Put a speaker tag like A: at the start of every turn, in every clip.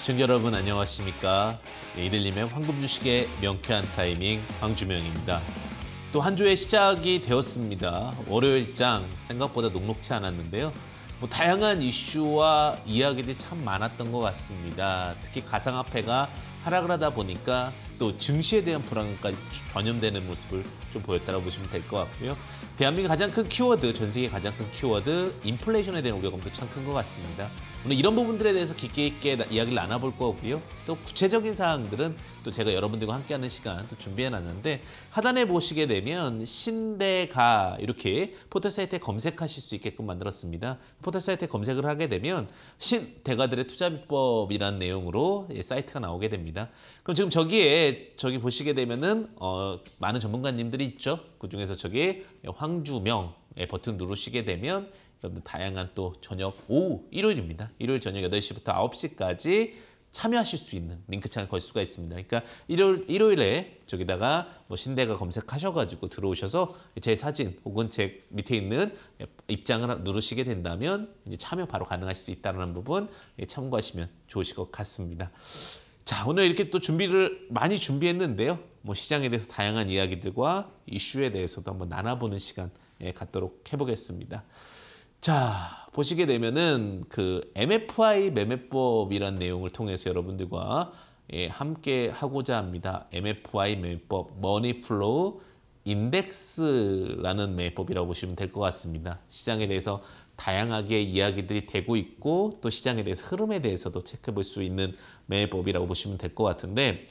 A: 시청자 여러분 안녕하십니까. 예, 이들님의 황금 주식의 명쾌한 타이밍 황주명입니다. 또 한 주의 시작이 되었습니다. 월요일장 생각보다 녹록치 않았는데요. 뭐 다양한 이슈와 이야기들이 참 많았던 것 같습니다. 특히 가상화폐가 하락을 하다 보니까 또 증시에 대한 불안감까지 전염되는 모습을 좀 보였다고 보시면 될 것 같고요. 대한민국 가장 큰 키워드, 전 세계 가장 큰 키워드 인플레이션에 대한 우려감도 참 큰 것 같습니다. 오늘 이런 부분들에 대해서 깊게 있게 이야기를 나눠볼 거고요. 또 구체적인 사항들은 또 제가 여러분들과 함께하는 시간 또 준비해놨는데 하단에 보시게 되면 신대가 이렇게 포털 사이트에 검색하실 수 있게끔 만들었습니다. 포털 사이트에 검색을 하게 되면 신대가들의 투자비법이라는 내용으로 사이트가 나오게 됩니다. 그럼 지금 저기에 저기 보시게 되면은 어, 많은 전문가님들이 있죠. 그 중에서 저기 황주명 버튼 누르시게 되면 여러분들 다양한 또 저녁 오후 일요일입니다. 일요일 저녁 8시부터 9시까지 참여하실 수 있는 링크 창을 걸 수가 있습니다. 그러니까 일요일, 일요일에 저기다가 뭐 신대가 검색하셔가지고 들어오셔서 제 사진 혹은 제 밑에 있는 입장을 누르시게 된다면 이제 참여 바로 가능할 수 있다는 부분 참고하시면 좋으실 것 같습니다. 자, 오늘 이렇게 또 준비를 많이 준비했는데요. 뭐 시장에 대해서 다양한 이야기들과 이슈에 대해서도 한번 나눠보는 시간 예, 갖도록 해보겠습니다. 자, 보시게 되면은 그 MFI 매매법이란 내용을 통해서 여러분들과 예, 함께 하고자 합니다. MFI 매매법, 머니 플로우 인덱스라는 매매법이라고 보시면 될 것 같습니다. 시장에 대해서 다양하게 이야기들이 되고 있고 또 시장에 대해서 흐름에 대해서도 체크해 볼 수 있는 매법이라고 매 보시면 될 것 같은데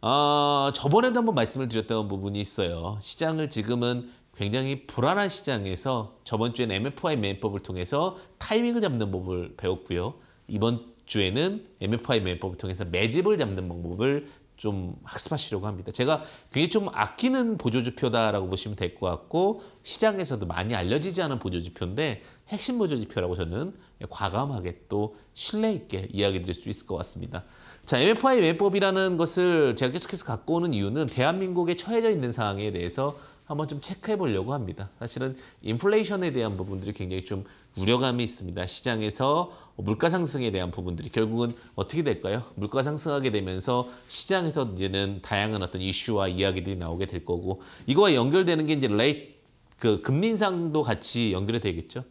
A: 어, 저번에도 한번 말씀을 드렸던 부분이 있어요. 시장을 지금은 굉장히 불안한 시장에서 저번 주엔 MFI 매매법을 통해서 타이밍을 잡는 법을 배웠고요. 이번 주에는 MFI 매매법을 통해서 매집을 잡는 방법을 좀 학습하시려고 합니다. 제가 그게 좀 아끼는 보조지표다라고 보시면 될 것 같고 시장에서도 많이 알려지지 않은 보조지표인데 핵심 보조지표라고 저는 과감하게 또 신뢰 있게 이야기 드릴 수 있을 것 같습니다. 자, MFI 외법이라는 것을 제가 계속해서 갖고 오는 이유는 대한민국에 처해져 있는 상황에 대해서 한번 좀 체크해 보려고 합니다. 사실은 인플레이션에 대한 부분들이 굉장히 좀 우려감이 있습니다. 시장에서 물가 상승에 대한 부분들이 결국은 어떻게 될까요? 물가 상승하게 되면서 시장에서 이제는 다양한 어떤 이슈와 이야기들이 나오게 될 거고 이거와 연결되는 게 이제 레이 그 금리 인상도 같이 연결이 되겠죠.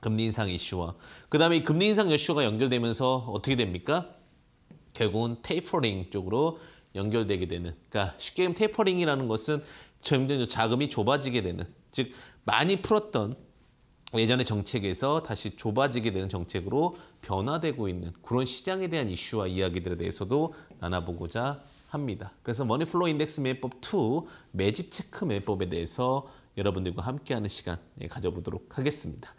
A: 금리 인상 이슈와 그다음에 금리 인상 이슈가 연결되면서 어떻게 됩니까? 결국은 테이퍼링 쪽으로 연결되게 되는 그러니까 쉽게 말하면 테이퍼링이라는 것은 점점 자금이 좁아지게 되는 즉 많이 풀었던 예전의 정책에서 다시 좁아지게 되는 정책으로 변화되고 있는 그런 시장에 대한 이슈와 이야기들에 대해서도 나눠보고자 합니다. 그래서 머니플로우 인덱스 매매법 2 매집 체크 매매법에 대해서 여러분들과 함께하는 시간 예, 가져보도록 하겠습니다.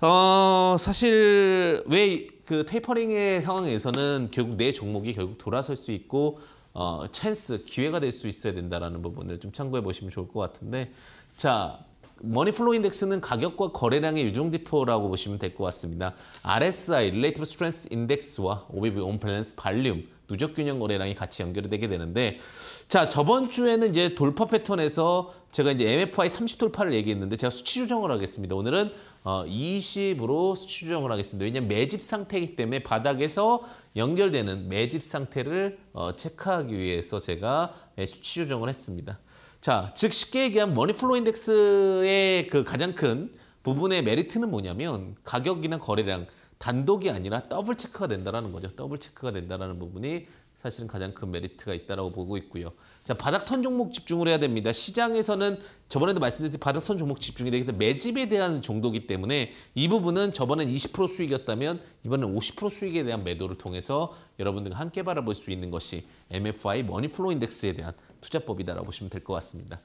A: 어, 사실 왜 그 테이퍼링의 상황에서는 결국 내 종목이 결국 돌아설 수 있고 어, 찬스, 기회가 될 수 있어야 된다라는 부분을 좀 참고해 보시면 좋을 것 같은데 자, 머니플로 우 인덱스는 가격과 거래량의 유동지표라고 보시면 될 것 같습니다. RSI, Relative Strength Index와 OBV On-Balance Volume, 누적 균형 거래량이 같이 연결되게 되는데 자 저번 주에는 이제 돌파 패턴에서 제가 이제 MFI 30 돌파를 얘기했는데 제가 수치 조정을 하겠습니다. 오늘은 20으로 어, 수치 조정을 하겠습니다. 왜냐면 매집 상태이기 때문에 바닥에서 연결되는 매집 상태를 어, 체크하기 위해서 제가 예, 수치 조정을 했습니다. 자, 즉 쉽게 얘기하면 머니플로 인덱스의 그 가장 큰 부분의 메리트는 뭐냐면 가격이나 거래량 단독이 아니라 더블 체크가 된다라는 거죠. 더블 체크가 된다라는 부분이 사실은 가장 큰 메리트가 있다라고 보고 있고요. 자, 바닥턴 종목 집중을 해야 됩니다. 시장에서는 저번에도 말씀드렸듯이 바닥턴 종목 집중이 되기 때문에 매집에 대한 정도기 때문에 이 부분은 저번엔 20% 수익이었다면 이번엔 50% 수익에 대한 매도를 통해서 여러분들과 함께 바라볼 수 있는 것이 MFI 머니플로 인덱스에 대한 투자법이다라고 보시면 될 것 같습니다.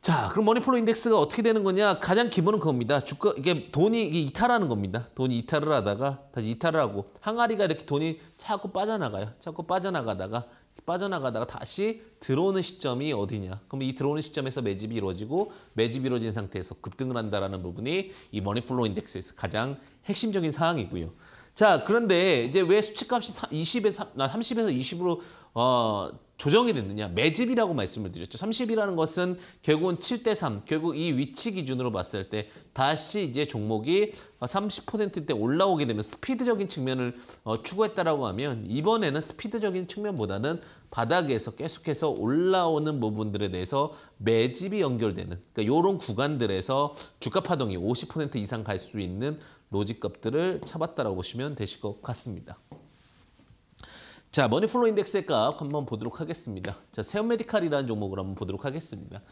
A: 자, 그럼 머니플로 인덱스가 어떻게 되는 거냐? 가장 기본은 그겁니다. 주가 이게 돈이 이게 이탈하는 겁니다. 돈이 이탈을 하다가 다시 이탈을 하고 항아리가 이렇게 돈이 자꾸 빠져나가요. 자꾸 빠져나가다가 빠져나가다가 다시 들어오는 시점이 어디냐. 그럼 이 들어오는 시점에서 매집이 이루어지고 매집이 이루어진 상태에서 급등을 한다라는 부분이 이 머니플로우 인덱스에서 가장 핵심적인 사항이고요. 자, 그런데 이제 왜 수치값이 20에서 30에서 아, 20으로 어 조정이 됐느냐 매집이라고 말씀을 드렸죠. 30이라는 것은 결국은 7대 3 결국 이 위치 기준으로 봤을 때 다시 이제 종목이 30%대 올라오게 되면 스피드적인 측면을 어, 추구했다라고 하면 이번에는 스피드적인 측면보다는 바닥에서 계속해서 올라오는 부분들에 대해서 매집이 연결되는 그러니까 이런 구간들에서 주가 파동이 50% 이상 갈 수 있는 로직값들을 잡았다라고 보시면 되실 것 같습니다. 자, 머니플로 인덱스의 값 한번 보도록 하겠습니다. 자, 세움메디칼이라는 종목을 한번 보도록 하겠습니다.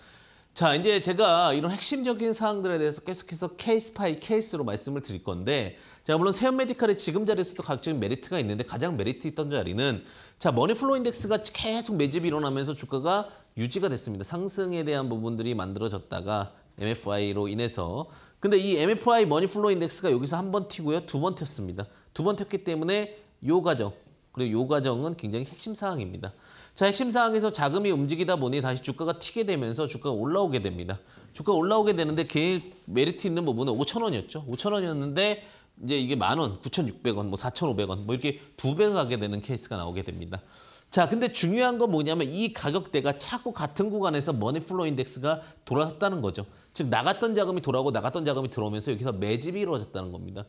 A: 자, 이제 제가 이런 핵심적인 사항들에 대해서 계속해서 케이스 파이 케이스로 말씀을 드릴 건데 자, 물론 세움메디칼의 지금 자리에서도 각적인 메리트가 있는데 가장 메리트 있던 자리는 자, 머니플로 인덱스가 계속 매집이 일어나면서 주가가 유지가 됐습니다. 상승에 대한 부분들이 만들어졌다가 MFI로 인해서 근데 이 MFI 머니플로 인덱스가 여기서 한번 튀고요. 두 번 튀었습니다. 두 번 튀었기 때문에 요 과정 그리고 요 과정은 굉장히 핵심 사항입니다. 자, 핵심 사항에서 자금이 움직이다 보니 다시 주가가 튀게 되면서 주가가 올라오게 됩니다. 주가 가 올라오게 되는데 제일 그 메리트 있는 부분은 5천 원이었죠. 5천 원이었는데 이제 이게 만 원, 9,600원, 뭐 4,500원 뭐 이렇게 두 배 가게 되는 케이스가 나오게 됩니다. 자, 근데 중요한 건 뭐냐면 이 가격대가 차고 같은 구간에서 머니플로 인덱스가 돌아섰다는 거죠. 즉 나갔던 자금이 돌아오고 나갔던 자금이 들어오면서 여기서 매집이 이루어졌다는 겁니다.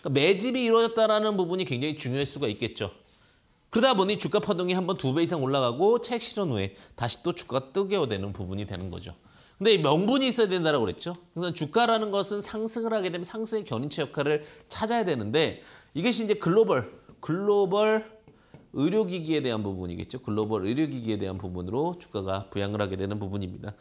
A: 그러니까 매집이 이루어졌다는 부분이 굉장히 중요할 수가 있겠죠. 그러다 보니 주가 파동이 한 번 두 배 이상 올라가고 책 실현 후에 다시 또 주가가 뜨게 되는 부분이 되는 거죠. 근데 명분이 있어야 된다고 그랬죠. 그래서 주가라는 것은 상승을 하게 되면 상승의 견인체 역할을 찾아야 되는데 이것이 이제 글로벌, 글로벌 의료기기에 대한 부분이겠죠. 글로벌 의료기기에 대한 부분으로 주가가 부양을 하게 되는 부분입니다.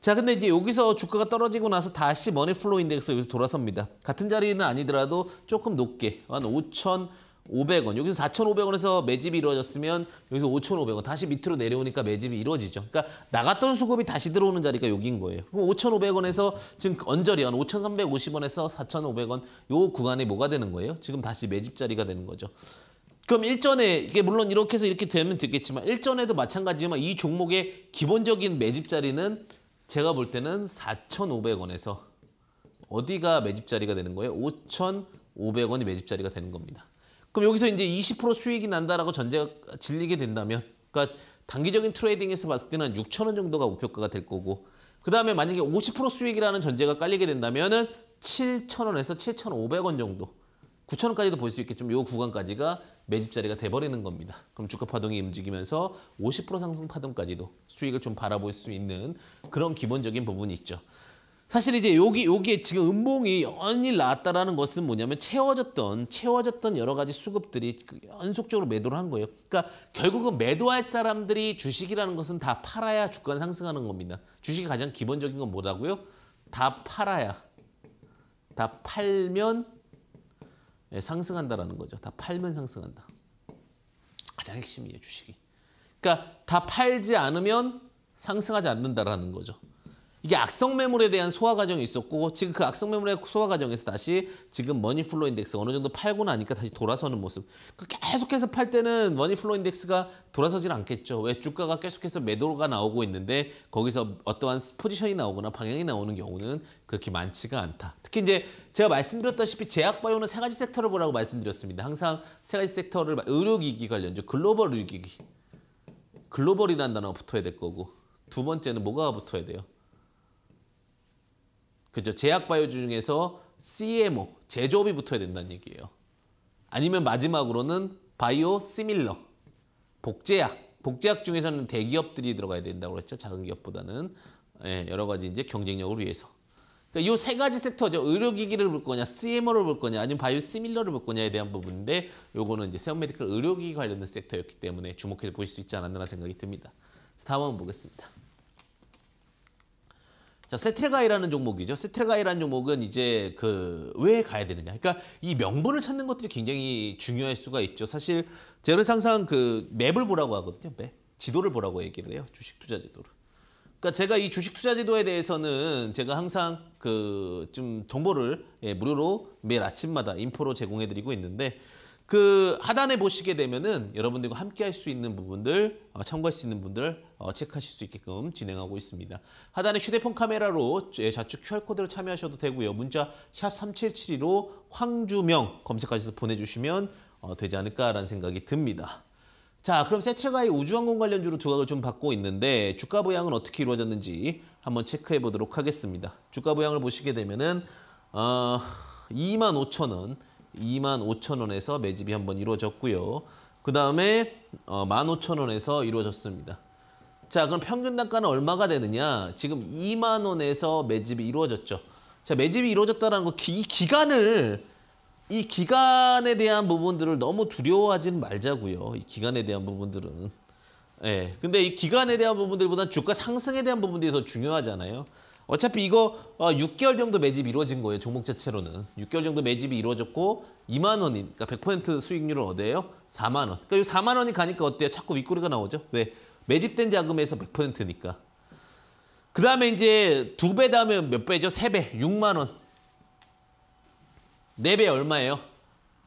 A: 자, 근데 이제 여기서 주가가 떨어지고 나서 다시 머니플로 인덱스 여기서 돌아섭니다. 같은 자리는 아니더라도 조금 높게 한 5천 500원. 여기서 4,500원에서 매집이 이루어졌으면 여기서 5,500원. 다시 밑으로 내려오니까 매집이 이루어지죠. 그러니까 나갔던 수급이 다시 들어오는 자리가 여기인 거예요. 그럼 5,500원에서 지금 언저리 한 5,350원에서 4,500원 요 구간이 뭐가 되는 거예요? 지금 다시 매집 자리가 되는 거죠. 그럼 일전에 이게 물론 이렇게 해서 이렇게 되면 되겠지만 일전에도 마찬가지지만 이 종목의 기본적인 매집 자리는 제가 볼 때는 4,500원에서 어디가 매집 자리가 되는 거예요? 5,500원이 매집 자리가 되는 겁니다. 그럼 여기서 이제 20% 수익이 난다라고 전제가 질리게 된다면 그러니까 단기적인 트레이딩에서 봤을 때는 6천 원 정도가 목표가가 될 거고 그 다음에 만약에 50% 수익이라는 전제가 깔리게 된다면 은 7천 원에서 7,500원 정도 9천 원까지도 볼 수 있겠지만 요 구간까지가 매집 자리가 돼버리는 겁니다. 그럼 주가 파동이 움직이면서 50% 상승 파동까지도 수익을 좀 바라볼 수 있는 그런 기본적인 부분이 있죠. 사실 이제 여기 여기에 지금 음봉이 연일 나왔다라는 것은 뭐냐면 채워졌던 채워졌던 여러 가지 수급들이 그 연속적으로 매도를 한 거예요. 그러니까 결국은 매도할 사람들이 주식이라는 것은 다 팔아야 주가 는 상승하는 겁니다. 주식이 가장 기본적인 건 뭐라고요? 다 팔아야 다 팔면 예, 상승한다라는 거죠. 다 팔면 상승한다. 가장 핵심이에요, 주식이. 그러니까 다 팔지 않으면 상승하지 않는다라는 거죠. 이게 악성 매물에 대한 소화 과정이 있었고 지금 그 악성 매물의 소화 과정에서 다시 지금 머니플로 인덱스 어느 정도 팔고 나니까 다시 돌아서는 모습. 그 계속해서 팔 때는 머니플로 인덱스가 돌아서질 않겠죠. 왜 주가가 계속해서 매도가 나오고 있는데 거기서 어떠한 포지션이 나오거나 방향이 나오는 경우는 그렇게 많지가 않다. 특히 이제 제가 말씀드렸다시피 제약바이오는 세 가지 섹터를 보라고 말씀드렸습니다. 항상 세 가지 섹터를 의료기기 관련주, 글로벌 의료기기. 글로벌이라는 단어가 붙어야 될 거고 두 번째는 뭐가 붙어야 돼요? 그죠? 제약바이오 주 중에서 CMO, 제조업이 붙어야 된다는 얘기예요. 아니면 마지막으로는 바이오 시밀러, 복제약. 복제약 중에서는 대기업들이 들어가야 된다고 그랬죠 작은 기업보다는. 예, 여러 가지 이제 경쟁력을 위해서. 그니까이세 가지 섹터죠. 의료기기를 볼 거냐, CMO를 볼 거냐, 아니면 바이오 시밀러를 볼 거냐에 대한 부분인데 요거는 이제 세운 메디컬 의료기기 관련된 섹터였기 때문에 주목해 보실 수 있지 않았나 생각이 듭니다. 다음은 보겠습니다. 자, 세트레가이라는 종목이죠. 세트레가이라는 종목은 이제 그 왜 가야 되느냐. 그러니까 이 명분을 찾는 것들이 굉장히 중요할 수가 있죠. 사실 제가 항상 그 맵을 보라고 하거든요. 맵. 지도를 보라고 얘기를 해요. 주식 투자 지도를. 그러니까 제가 이 주식 투자 지도에 대해서는 제가 항상 그 좀 정보를 예, 무료로 매일 아침마다 인포로 제공해 드리고 있는데 그 하단에 보시게 되면은 여러분들과 함께 할 수 있는 부분들 어, 참고할 수 있는 분들 어, 체크하실 수 있게끔 진행하고 있습니다. 하단에 휴대폰 카메라로 좌측 QR코드를 참여하셔도 되고요. 문자 샵 3772로 황주명 검색하셔서 보내주시면 어, 되지 않을까라는 생각이 듭니다. 자 그럼 세트가의 우주항공 관련주로 두각을 좀 받고 있는데 주가 보양은 어떻게 이루어졌는지 한번 체크해 보도록 하겠습니다. 주가 보양을 보시게 되면은 어, 2 5 0 0 0원 2만 5천 원에서 매집이 한번 이루어졌고요. 그 다음에 어, 1만 5천 원에서 이루어졌습니다. 자 그럼 평균 단가는 얼마가 되느냐? 지금 2만 원에서 매집이 이루어졌죠. 자 매집이 이루어졌다는 거 기, 기간을 이 기간에 대한 부분들을 너무 두려워하진 말자고요. 이 기간에 대한 부분들은. 예. 근데 이 기간에 대한 부분들보다 주가 상승에 대한 부분들이 더 중요하잖아요. 어차피 이거 6개월 어, 정도 매집이 이루어진 거예요. 종목 자체로는. 6개월 정도 매집이 이루어졌고 2만 원이니까 그러니까 100% 수익률은 어디요 4만 원. 그러니까 이 4만 원이 가니까 어때요? 자꾸 윗꼬리가 나오죠. 왜? 매집된 자금에서 100%니까. 그 다음에 이제 두 배 다음에 몇 배죠? 세 배. 6만 원. 네 배 얼마예요?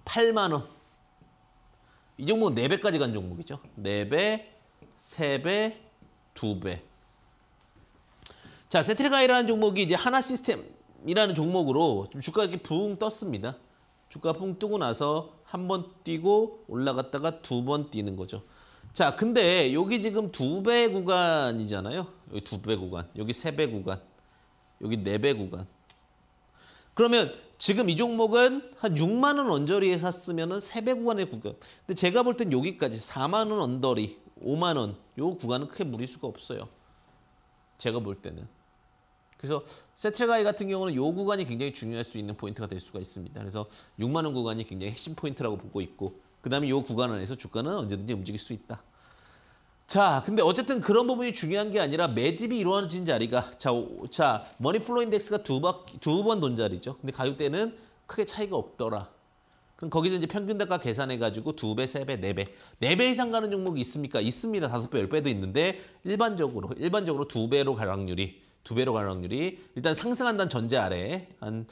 A: 8만 원. 이 종목은 4배까지 간 종목이죠. 4배, 3배, 2배. 자, 세트리가이라는 종목이 이제 하나 시스템이라는 종목으로 주가 이렇게 붕 떴습니다. 주가 붕 뜨고 나서 한 번 뛰고 올라갔다가 두 번 뛰는 거죠. 자, 근데 여기 지금 두 배 구간이잖아요. 여기 두 배 구간, 여기 세 배 구간, 여기 네 배 구간. 그러면 지금 이 종목은 한 6만 원 언저리에 샀으면 은 3배 구간의 구간. 근데 제가 볼 땐 여기까지 4만 원 언더리, 5만 원요 구간은 크게 무리수가 없어요. 제가 볼 때는. 그래서 세트가이 같은 경우는 요 구간이 굉장히 중요할 수 있는 포인트가 될 수가 있습니다. 그래서 6만 원 구간이 굉장히 핵심 포인트라고 보고 있고 그다음에 요 구간 안에서 주가는 언제든지 움직일 수 있다. 자, 근데 어쨌든 그런 부분이 중요한 게 아니라 매집이 이루어진 자리가 자, 자 머니플로 인덱스가 두번 두번 돈 자리죠. 근데 가격대는 크게 차이가 없더라. 그럼 거기서 이제 평균 대가 계산해 가지고 두 배, 세 배, 네 배, 네 배 이상 가는 종목이 있습니까? 있습니다. 다섯 배, 열 배도 있는데 일반적으로 일반적으로 두 배로 가락률이 두 배로 가는 확률이 일단 상승한다는 전제 아래 한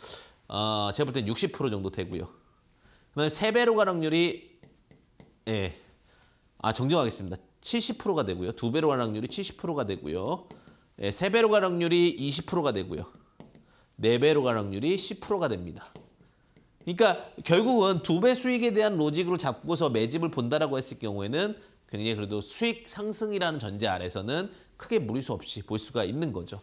A: 어, 제가 볼 땐 60% 정도 되고요. 그다음에 세 배로 가는 확률이 예. 아, 정정하겠습니다. 70%가 되고요. 두 배로 가는 확률이 70%가 되고요. 예, 세 배로 가는 확률이 20%가 되고요. 네 배로 가는 확률이 10%가 됩니다. 그러니까 결국은 두 배 수익에 대한 로직으로 잡고서 매집을 본다라고 했을 경우에는 굉장히 그래도 수익 상승이라는 전제 아래서는 크게 무리수 없이 볼 수가 있는 거죠.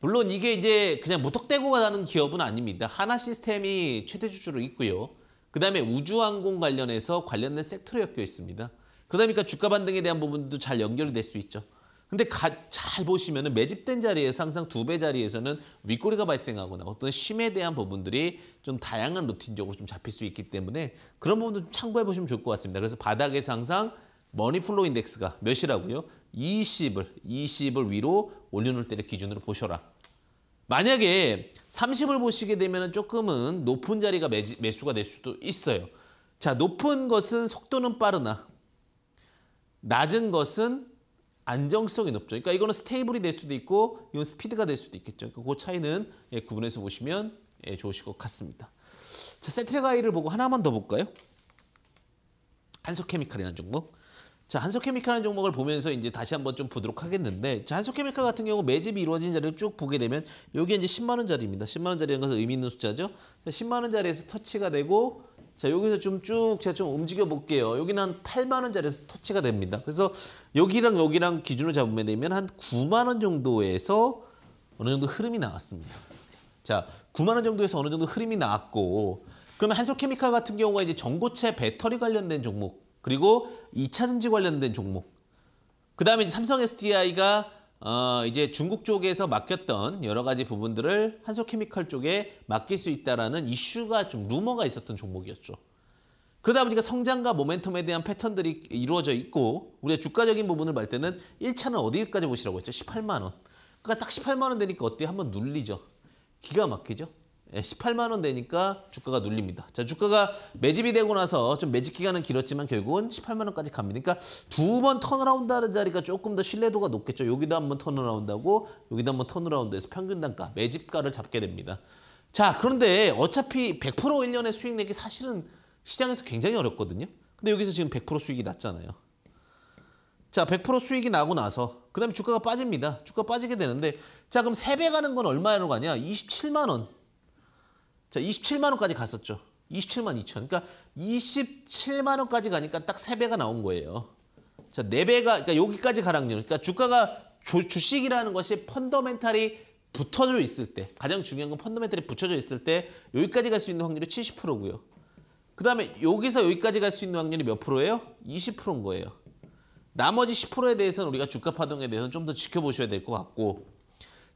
A: 물론 이게 이제 그냥 무턱대고 가는 기업은 아닙니다. 하나 시스템이 최대 주주로 있고요. 그 다음에 우주항공 관련해서 관련된 섹터로 엮여 있습니다. 그러니까 주가 반등에 대한 부분도 잘 연결이 될 수 있죠. 근데 가, 잘 보시면 은 매집된 자리에서 항상 두 배 자리에서는 윗꼬리가 발생하거나 어떤 심에 대한 부분들이 좀 다양한 루틴적으로 좀 잡힐 수 있기 때문에 그런 부분도 좀 참고해 보시면 좋을 것 같습니다. 그래서 바닥에서 항상 머니플로 인덱스가 몇이라고요? 20을, 20을 위로 올려놓을 때를 기준으로 보셔라. 만약에 30을 보시게 되면 조금은 높은 자리가 매지, 매수가 될 수도 있어요. 자, 높은 것은 속도는 빠르나 낮은 것은 안정성이 높죠. 그러니까 이거는 스테이블이 될 수도 있고 이건 스피드가 될 수도 있겠죠. 그러니까 그 차이는 예, 구분해서 보시면 예, 좋으실 것 같습니다. 자, 세트레가이를 보고 하나만 더 볼까요? 한솔케미칼이라는 종목. 자, 한솔케미칼라는 종목을 보면서 이제 다시 한번 좀 보도록 하겠는데 자, 한솔케미칼 같은 경우 매집이 이루어진 자리를 쭉 보게 되면 여기 이제 10만 원짜리입니다. 10만 원짜리라는 것은 의미 있는 숫자죠. 10만 원짜리에서 터치가 되고 자, 여기서 좀 쭉 제가 좀 움직여 볼게요. 여기는 한 8만 원짜리에서 터치가 됩니다. 그래서 여기랑 여기랑 기준으로 잡으면 되면 한 9만 원 정도에서 어느 정도 흐름이 나왔습니다. 자, 9만 원 정도에서 어느 정도 흐름이 나왔고 그러면 한솔케미칼 같은 경우가 이제 전고체 배터리 관련된 종목 그리고 2차 전지 관련된 종목. 그 다음에 삼성 SDI가 어, 이제 중국 쪽에서 맡겼던 여러 가지 부분들을 한솔케미컬 쪽에 맡길 수 있다라는 이슈가 좀 루머가 있었던 종목이었죠. 그러다 보니까 성장과 모멘텀에 대한 패턴들이 이루어져 있고 우리가 주가적인 부분을 볼 때는 1차는 어디까지 보시라고 했죠? 18만 원. 그러니까 딱 18만 원 되니까 어때? 요 한번 눌리죠. 기가 막히죠. 18만 예, 원 되니까 주가가 눌립니다. 자, 주가가 매집이 되고 나서 좀 매집 기간은 길었지만 결국은 18만 원까지 갑니다. 그러니까 두 번 턴어라운드 하는 자리가 조금 더 신뢰도가 높겠죠. 여기도 한번 턴어라운드하고 여기도 한번 턴어라운드해서 평균 단가, 매집가를 잡게 됩니다. 자, 그런데 어차피 100% 1년의 수익 내기 사실은 시장에서 굉장히 어렵거든요. 근데 여기서 지금 100% 수익이 났잖아요. 자, 100% 수익이 나고 나서 그다음에 주가가 빠집니다. 주가 빠지게 되는데 자, 그럼 3배 가는 건 얼마로 가냐? 27만 원. 자, 27만 원까지 갔었죠. 27만 2천. 그러니까 27만 원까지 가니까 딱 3배가 나온 거예요. 자, 4배가 그러니까 여기까지 가락률. 그러니까 주가가 조, 주식이라는 것이 펀더멘탈이 붙어져 있을 때 가장 중요한 건 펀더멘탈이 붙여져 있을 때 여기까지 갈 수 있는 확률이 70%고요. 그다음에 여기서 여기까지 갈 수 있는 확률이 몇 프로예요? 20%인 거예요. 나머지 10%에 대해서는 우리가 주가 파동에 대해서는 좀 더 지켜보셔야 될 것 같고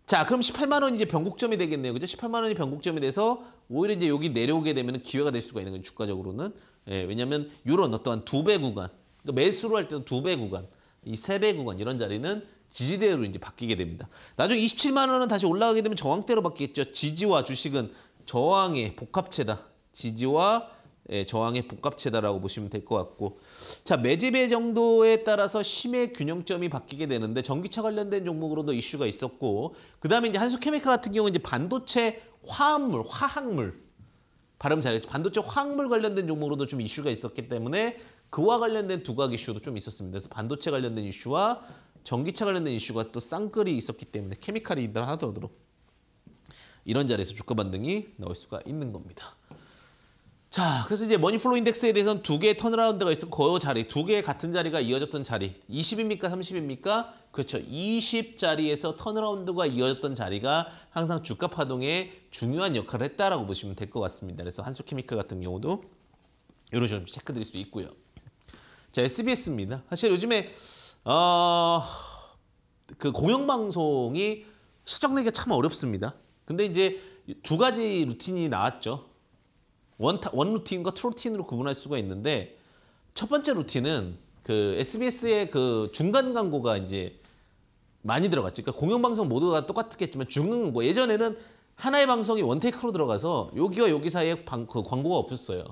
A: 자, 그럼 18만 원이 이제 변곡점이 되겠네요. 그죠? 18만 원이 변곡점이 돼서 오히려 이제 여기 내려오게 되면 기회가 될 수가 있는 거예 주가적으로는. 예, 왜냐면 요런 어떠한 두 배 구간. 그러니까 매수로 할때는두 배 구간, 이 세 배 구간 이런 자리는 지지대로 이제 바뀌게 됩니다. 나중에 27만 원은 다시 올라가게 되면 저항대로 바뀌겠죠. 지지와 주식은 저항의 복합체다. 지지와 예, 저항의 복합체다라고 보시면 될 것 같고 자 매집의 정도에 따라서 심의 균형점이 바뀌게 되는데 전기차 관련된 종목으로도 이슈가 있었고 그 다음에 이제 한수케미칼 같은 경우 는 이제 반도체 화합물 화학물 발음 잘했죠 반도체 화학물 관련된 종목으로도 좀 이슈가 있었기 때문에 그와 관련된 두각 이슈도 좀 있었습니다 그래서 반도체 관련된 이슈와 전기차 관련된 이슈가 또 쌍끌이 있었기 때문에 케미칼이 있다 하더라도 이런 자리에서 주가 반등이 나올 수가 있는 겁니다. 자, 그래서 이제 머니플로 인덱스에 대해서는 두 개의 턴어라운드가 있었고 그 자리, 두 개의 같은 자리가 이어졌던 자리. 20입니까? 30입니까? 그렇죠. 20자리에서 턴어라운드가 이어졌던 자리가 항상 주가 파동에 중요한 역할을 했다라고 보시면 될 것 같습니다. 그래서 한솔케미컬 같은 경우도 이런 식으로 체크 드릴 수 있고요. 자, SBS입니다. 사실 요즘에 어... 그 공영방송이 수정 내기가 참 어렵습니다. 근데 이제 두 가지 루틴이 나왔죠. 원, 원 루틴과 트 루틴으로 구분할 수가 있는데 첫 번째 루틴은 그 SBS의 그 중간 광고가 이제 많이 들어갔죠. 그러니까 공영방송 모두가 똑같겠지만 중간 광 뭐 예전에는 하나의 방송이 원테이크로 들어가서 여기와 여기 사이에 방, 그 광고가 없었어요.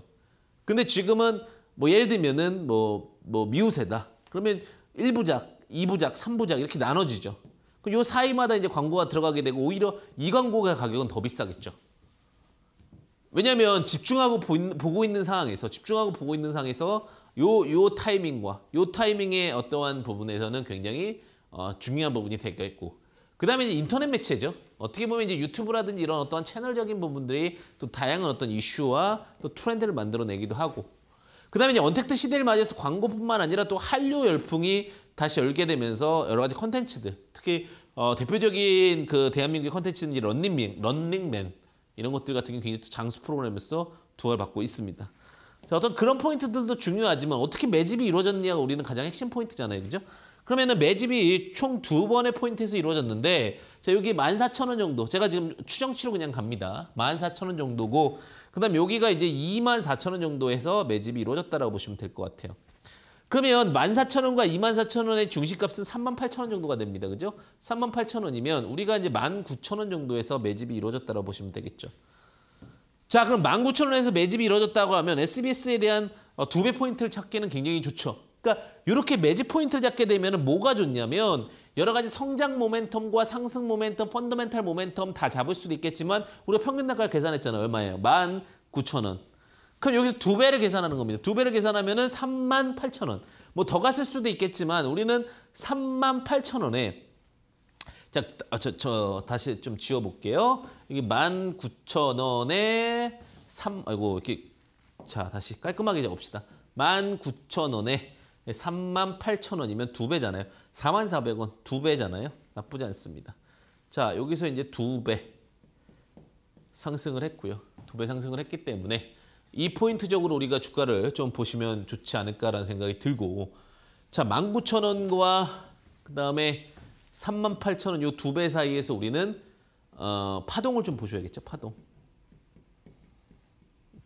A: 근데 지금은 뭐 예를 들면은 뭐, 뭐 미우새다. 그러면 1부작, 2부작, 3부작 이렇게 나눠지죠. 그 요 사이마다 이제 광고가 들어가게 되고 오히려 이 광고가 가격은 더 비싸겠죠. 왜냐면 집중하고 보고 있는 상황에서 집중하고 보고 있는 상황에서 요 요 타이밍과 요 타이밍의 어떠한 부분에서는 굉장히 어, 중요한 부분이 되겠고 그 다음에 인터넷 매체죠. 어떻게 보면 이제 유튜브라든지 이런 어떤 채널적인 부분들이 또 다양한 어떤 이슈와 또 트렌드를 만들어내기도 하고 그 다음에 이제 언택트 시대를 맞이해서 광고뿐만 아니라 또 한류 열풍이 다시 열게 되면서 여러 가지 컨텐츠들 특히 어, 대표적인 그 대한민국의 컨텐츠는 런닝맨, 런닝맨 이런 것들 같은 경우 굉장히 장수 프로그램에서 두각을 받고 있습니다. 자, 어떤 그런 포인트들도 중요하지만 어떻게 매집이 이루어졌느냐가 우리는 가장 핵심 포인트잖아요. 그죠? 그러면은 매집이 총 두 번의 포인트에서 이루어졌는데 자, 여기 만 사천 원 정도. 제가 지금 추정치로 그냥 갑니다. 만 사천 원 정도고 그다음 여기가 이제 이만 사천 원 정도에서 매집이 이루어졌다라고 보시면 될 것 같아요. 그러면 14,000원과 24,000원의 중시값은 38,000원 정도가 됩니다. 그죠? 38,000원이면 우리가 이제 19,000원 정도에서 매집이 이루어졌다고 보시면 되겠죠. 자, 그럼 19,000원에서 매집이 이루어졌다고 하면 SBS에 대한 어, 두배 포인트를 찾기는 굉장히 좋죠. 그러니까 이렇게 매집 포인트를 잡게 되면 뭐가 좋냐면 여러 가지 성장 모멘텀과 상승 모멘텀, 펀더멘탈 모멘텀 다 잡을 수도 있겠지만 우리가 평균 단가를 계산했잖아요. 얼마예요? 19,000원. 그럼 여기서 두 배를 계산하는 겁니다. 두 배를 계산하면 은 3만 8천 원. 뭐 더 갔을 수도 있겠지만 우리는 3만 8천 원에 자, 아, 저, 저 다시 좀 지워볼게요. 이게 1만 9천 원에 3, 아이고 이렇게 자 다시 깔끔하게 잡읍시다 1만 9천 원에 3만 8천 원이면 두 배잖아요. 4만 4백 원, 두 배잖아요. 나쁘지 않습니다. 자 여기서 이제 두 배 상승을 했고요. 두 배 상승을 했기 때문에 이 포인트적으로 우리가 주가를 좀 보시면 좋지 않을까라는 생각이 들고 자 19,000원과 그 다음에 38,000원 이 두 배 사이에서 우리는 어, 파동을 좀 보셔야겠죠 파동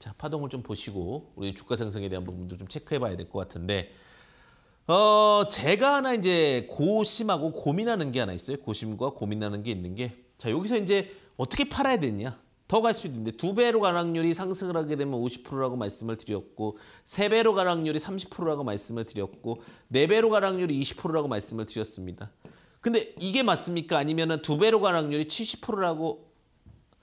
A: 자 파동을 좀 보시고 우리 주가 상승에 대한 부분도 좀 체크해 봐야 될 것 같은데 어 제가 하나 이제 고심하고 고민하는 게 하나 있어요 고심과 고민하는 게 있는 게자 여기서 이제 어떻게 팔아야 되냐 느 더갈 수도 있는데 두 배로 가락률이 상승을 하게 되면 50%라고 말씀을 드렸고 세 배로 가락률이 30%라고 말씀을 드렸고 네 배로 가락률이 20%라고 말씀을 드렸습니다. 근데 이게 맞습니까? 아니면두 배로 가락률이 70%라고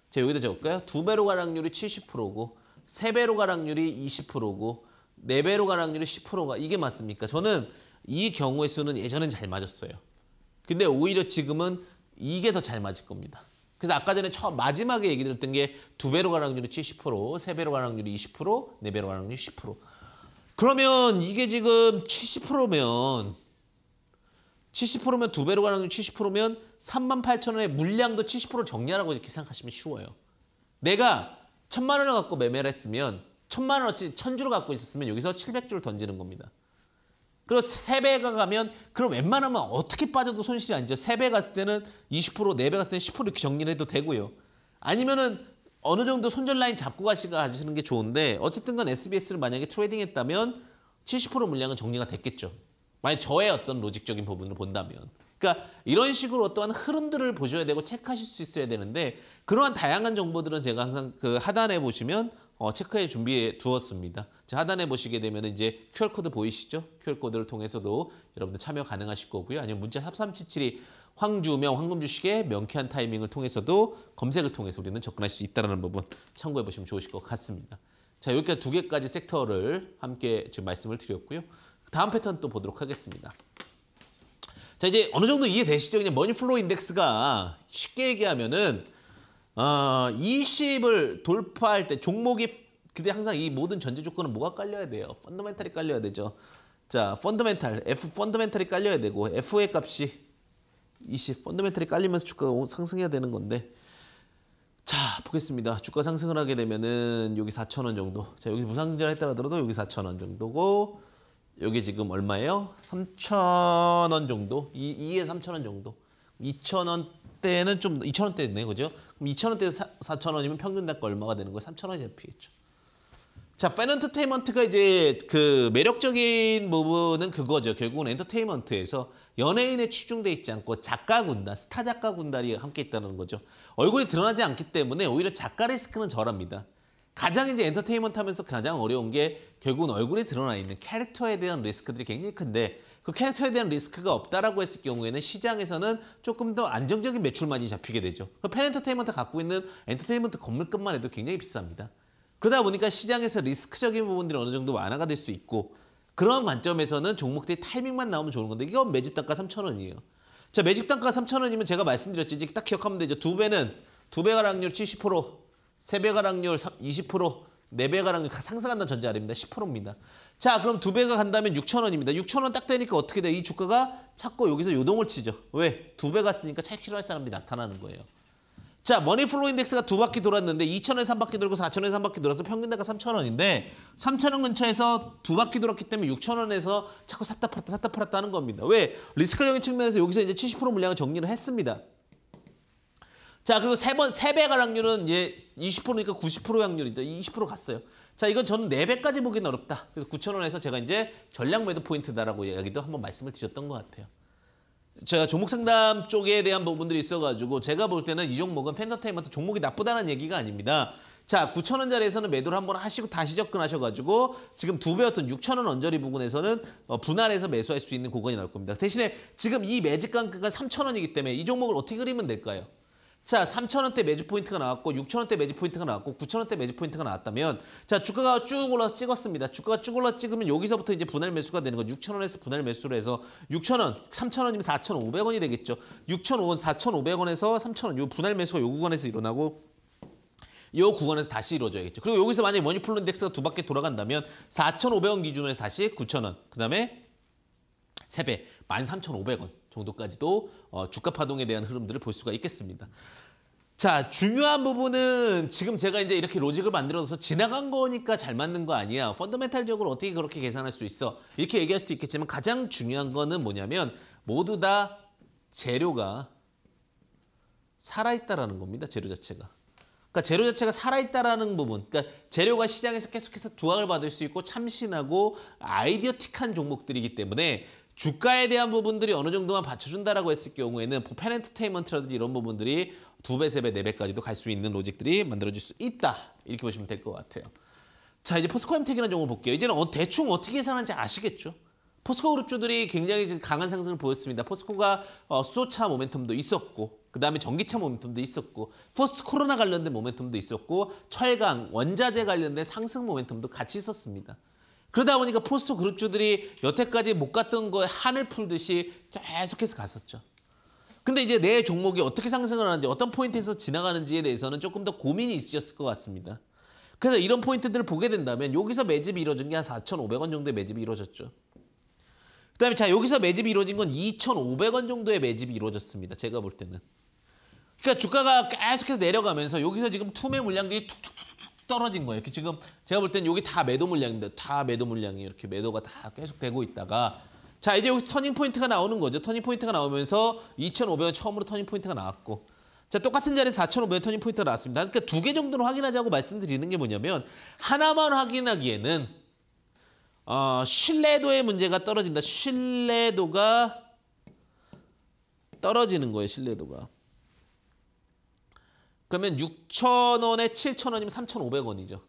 A: 제가 여기다 적을까요? 두 배로 가락률이 70%고 세 배로 가락률이 20%고 네 배로 가락률이 10%가 이게 맞습니까? 저는 이 경우의 수는 예전엔 잘 맞았어요. 근데 오히려 지금은 이게 더 잘 맞을 겁니다. 그래서 아까 전에 처음 마지막에 얘기 드렸던 게 두 배로 가는 확률이 70%, 세 배로 가는 확률이 20%, 네 배로 가는 확률이 10%. 그러면 이게 지금 70%면 70%면 두 배로 가는 확률 70%면 38,000원의 물량도 70% 정리하라고 이렇게 생각하시면 쉬워요. 내가 천만 원을 갖고 매매를 했으면 천만 원어치 천 주를 갖고 있었으면 여기서 700주를 던지는 겁니다. 그리고 세배가 가면 그럼 웬만하면 어떻게 빠져도 손실이 아니죠. 세배 갔을 때는 20%, 네 배 갔을 때는 10% 이렇게 정리를 해도 되고요. 아니면은 어느 정도 손절 라인 잡고 가시는 게 좋은데 어쨌든 간 SBS를 만약에 트레이딩 했다면 70% 물량은 정리가 됐겠죠. 만약 저의 어떤 로직적인 부분을 본다면. 그러니까 이런 식으로 어떠한 흐름들을 보셔야 되고 체크하실 수 있어야 되는데 그러한 다양한 정보들은 제가 항상 그 하단에 보시면 어, 체크해 준비해 두었습니다. 하단에 보시게 되면 이제 QR코드 보이시죠? QR코드를 통해서도 여러분들 참여 가능하실 거고요. 아니면 문자 33772 황주명 황금주식의 명쾌한 타이밍을 통해서도 검색을 통해서 우리는 접근할 수 있다는 부분 참고해 보시면 좋으실 것 같습니다. 자, 여기까두 개까지 섹터를 함께 지금 말씀을 드렸고요. 그 다음 패턴 또 보도록 하겠습니다. 자, 이제 어느 정도 이해되시죠? 그냥 머니플로우 인덱스가 쉽게 얘기하면은 어, 20을 돌파할 때 종목이 근데 항상 이 모든 전제 조건은 뭐가 깔려야 돼요? 펀더멘탈이 깔려야 되죠. 자, 펀더멘탈, F 펀더멘탈이 깔려야 되고 F의 값이 20, 펀더멘탈이 깔리면서 주가가 상승해야 되는 건데 자, 보겠습니다. 주가 상승을 하게 되면은 여기 4천원 정도. 자, 여기 무상자을 했다 하더라도 여기 4천원 정도고 여기 지금 얼마예요? 3천원 정도. 2, 2에 3천원 정도. 2천원 때는좀2천원대였네요 그죠? 그럼 2천원대에서4 0원이면 평균 단가 얼마가 되는 거예요? 3 0원이 잡히겠죠. 자, 팬 엔터테인먼트가 이제 그 매력적인 부분은 그거죠. 결국은 엔터테인먼트에서 연예인에 취중돼 있지 않고 작가 군단, 스타 작가 군단이 함께 있다는 거죠. 얼굴이 드러나지 않기 때문에 오히려 작가 리스크는 절합니다. 가장 이제 엔터테인먼트 하면서 가장 어려운 게 결국은 얼굴에 드러나 있는 캐릭터에 대한 리스크들이 굉장히 큰데 그 캐릭터에 대한 리스크가 없다라고 했을 경우에는 시장에서는 조금 더 안정적인 매출만이 잡히게 되죠. 그 팬 엔터테인먼트 갖고 있는 엔터테인먼트 건물값만 해도 굉장히 비쌉니다. 그러다 보니까 시장에서 리스크적인 부분들이 어느 정도 완화가 될 수 있고 그런 관점에서는 종목들이 타이밍만 나오면 좋은 건데 이건 매집 단가 3 0 0 0 원이에요. 자 매집 단가 3 0 0 0 원이면 제가 말씀드렸지 딱 기억하면 되죠. 두 배는 두 배가락률 70% 3배 가락률 20%, 4배 가락률 상승한다는 전제 아닙니다. 10%입니다. 자 그럼 2배가 간다면 6천원입니다 6천원 딱 되니까 어떻게 돼? 이 주가가 자꾸 여기서 요동을 치죠. 왜? 2배 갔으니까 차익 필요할 사람들이 나타나는 거예요. 자 머니플로 우 인덱스가 두 바퀴 돌았는데 2천원에서 바퀴 돌고 4천원에서 바퀴 돌아서 평균대가 3천원인데 3천원 근처에서 두 바퀴 돌았기 때문에 6천원에서 자꾸 샀다 팔았다 샀다 팔았다 하는 겁니다. 왜? 리스크 경인 측면에서 여기서 이제 70% 물량을 정리를 했습니다. 자 그리고 세 번 세 배 가락률은 이제 20%니까 90% 확률이죠. 20% 갔어요. 자 이건 저는 네배까지 보기는 어렵다. 그래서 9천 원에서 제가 이제 전략 매도 포인트다라고 이야기도 한번 말씀을 드렸던 것 같아요. 제가 종목 상담 쪽에 대한 부분들이 있어가지고 제가 볼 때는 이 종목은 펜더테임먼트 종목이 나쁘다는 얘기가 아닙니다. 자, 9,000원 자리에서는 매도를 한번 하시고 다시 접근하셔가지고 지금 두 배였던 6,000원 언저리 부분에서는 어, 분할해서 매수할 수 있는 고건이 나올 겁니다. 대신에 지금 이 매직 강가가 3,000원이기 때문에 이 종목을 어떻게 그리면 될까요? 자, 3,000원대 매주 포인트가 나왔고 6,000원대 매주 포인트가 나왔고 9,000원대 매주 포인트가 나왔다면 자, 주가가 쭉 올라서 찍었습니다. 주가가 쭉 올라 찍으면 여기서부터 이제 분할 매수가 되는 거 6,000원에서 분할 매수를 해서 6,000원, 3,000원이면 4,500원이 되겠죠. 6,000원, 4,500원에서 3,000원 요 분할 매수가 요 구간에서 일어나고 요 구간에서 다시 이루어져야겠죠. 그리고 여기서 만약에 머니플루 인덱스가 두 바퀴 돌아간다면 4,500원 기준으로 해서 다시 9,000원, 그 다음에 3배, 13,500원. 정도까지도 어, 주가 파동에 대한 흐름들을 볼 수가 있겠습니다. 자, 중요한 부분은 지금 제가 이제 이렇게 로직을 만들어서 지나간 거니까 잘 맞는 거 아니야. 펀더멘탈적으로 어떻게 그렇게 계산할 수 있어. 이렇게 얘기할 수 있겠지만 가장 중요한 거는 뭐냐면 모두 다 재료가 살아있다라는 겁니다. 재료 자체가. 그러니까 재료 자체가 살아있다라는 부분. 그러니까 재료가 시장에서 계속해서 두항을 받을 수 있고 참신하고 아이디어틱한 종목들이기 때문에 주가에 대한 부분들이 어느 정도만 받쳐준다라고 했을 경우에는 뭐 팬 엔터테인먼트라든지 이런 부분들이 두 배, 세 배, 네 배까지도 갈 수 있는 로직들이 만들어질 수 있다. 이렇게 보시면 될 것 같아요. 자, 이제 포스코엠텍이라는 종목 볼게요. 이제는 어, 대충 어떻게 예산하는지 아시겠죠? 포스코 그룹주들이 굉장히 지금 강한 상승을 보였습니다. 포스코가 어, 수소차 모멘텀도 있었고 그 다음에 전기차 모멘텀도 있었고 포스트 코로나 관련된 모멘텀도 있었고 철강, 원자재 관련된 상승 모멘텀도 같이 있었습니다. 그러다 보니까 포스트 그룹주들이 여태까지 못 갔던 거에 한을 풀듯이 계속해서 갔었죠. 근데 이제 내 종목이 어떻게 상승을 하는지 어떤 포인트에서 지나가는지에 대해서는 조금 더 고민이 있으셨을 것 같습니다. 그래서 이런 포인트들을 보게 된다면 여기서 매집이 이루어진 게 한 4,500원 정도의 매집이 이루어졌죠. 그 다음에 자 여기서 매집이 이루어진 건 2,500원 정도의 매집이 이루어졌습니다. 제가 볼 때는. 그러니까 주가가 계속해서 내려가면서 여기서 지금 투매 물량들이 툭툭툭툭 떨어진 거예요. 그 지금 제가 볼때 여기 다 매도 물량입니다. 매도 물량이 이렇게 매도가 다 계속 되고 있다가 자 이제 여기서 터닝 포인트가 나오는 거죠. 터닝 포인트가 나오면서 2,500원 처음으로 터닝 포인트가 나왔고 자 똑같은 자리에 4,500원 터닝 포인트가 나왔습니다. 그러니까 두 개 정도는 확인하자고 말씀드리는 게 뭐냐면 하나만 확인하기에는 어, 신뢰도의 문제가 떨어진다. 신뢰도가 떨어지는 거예요. 신뢰도가. 그러면 6,000원에 7,000원이면 3,500원이죠.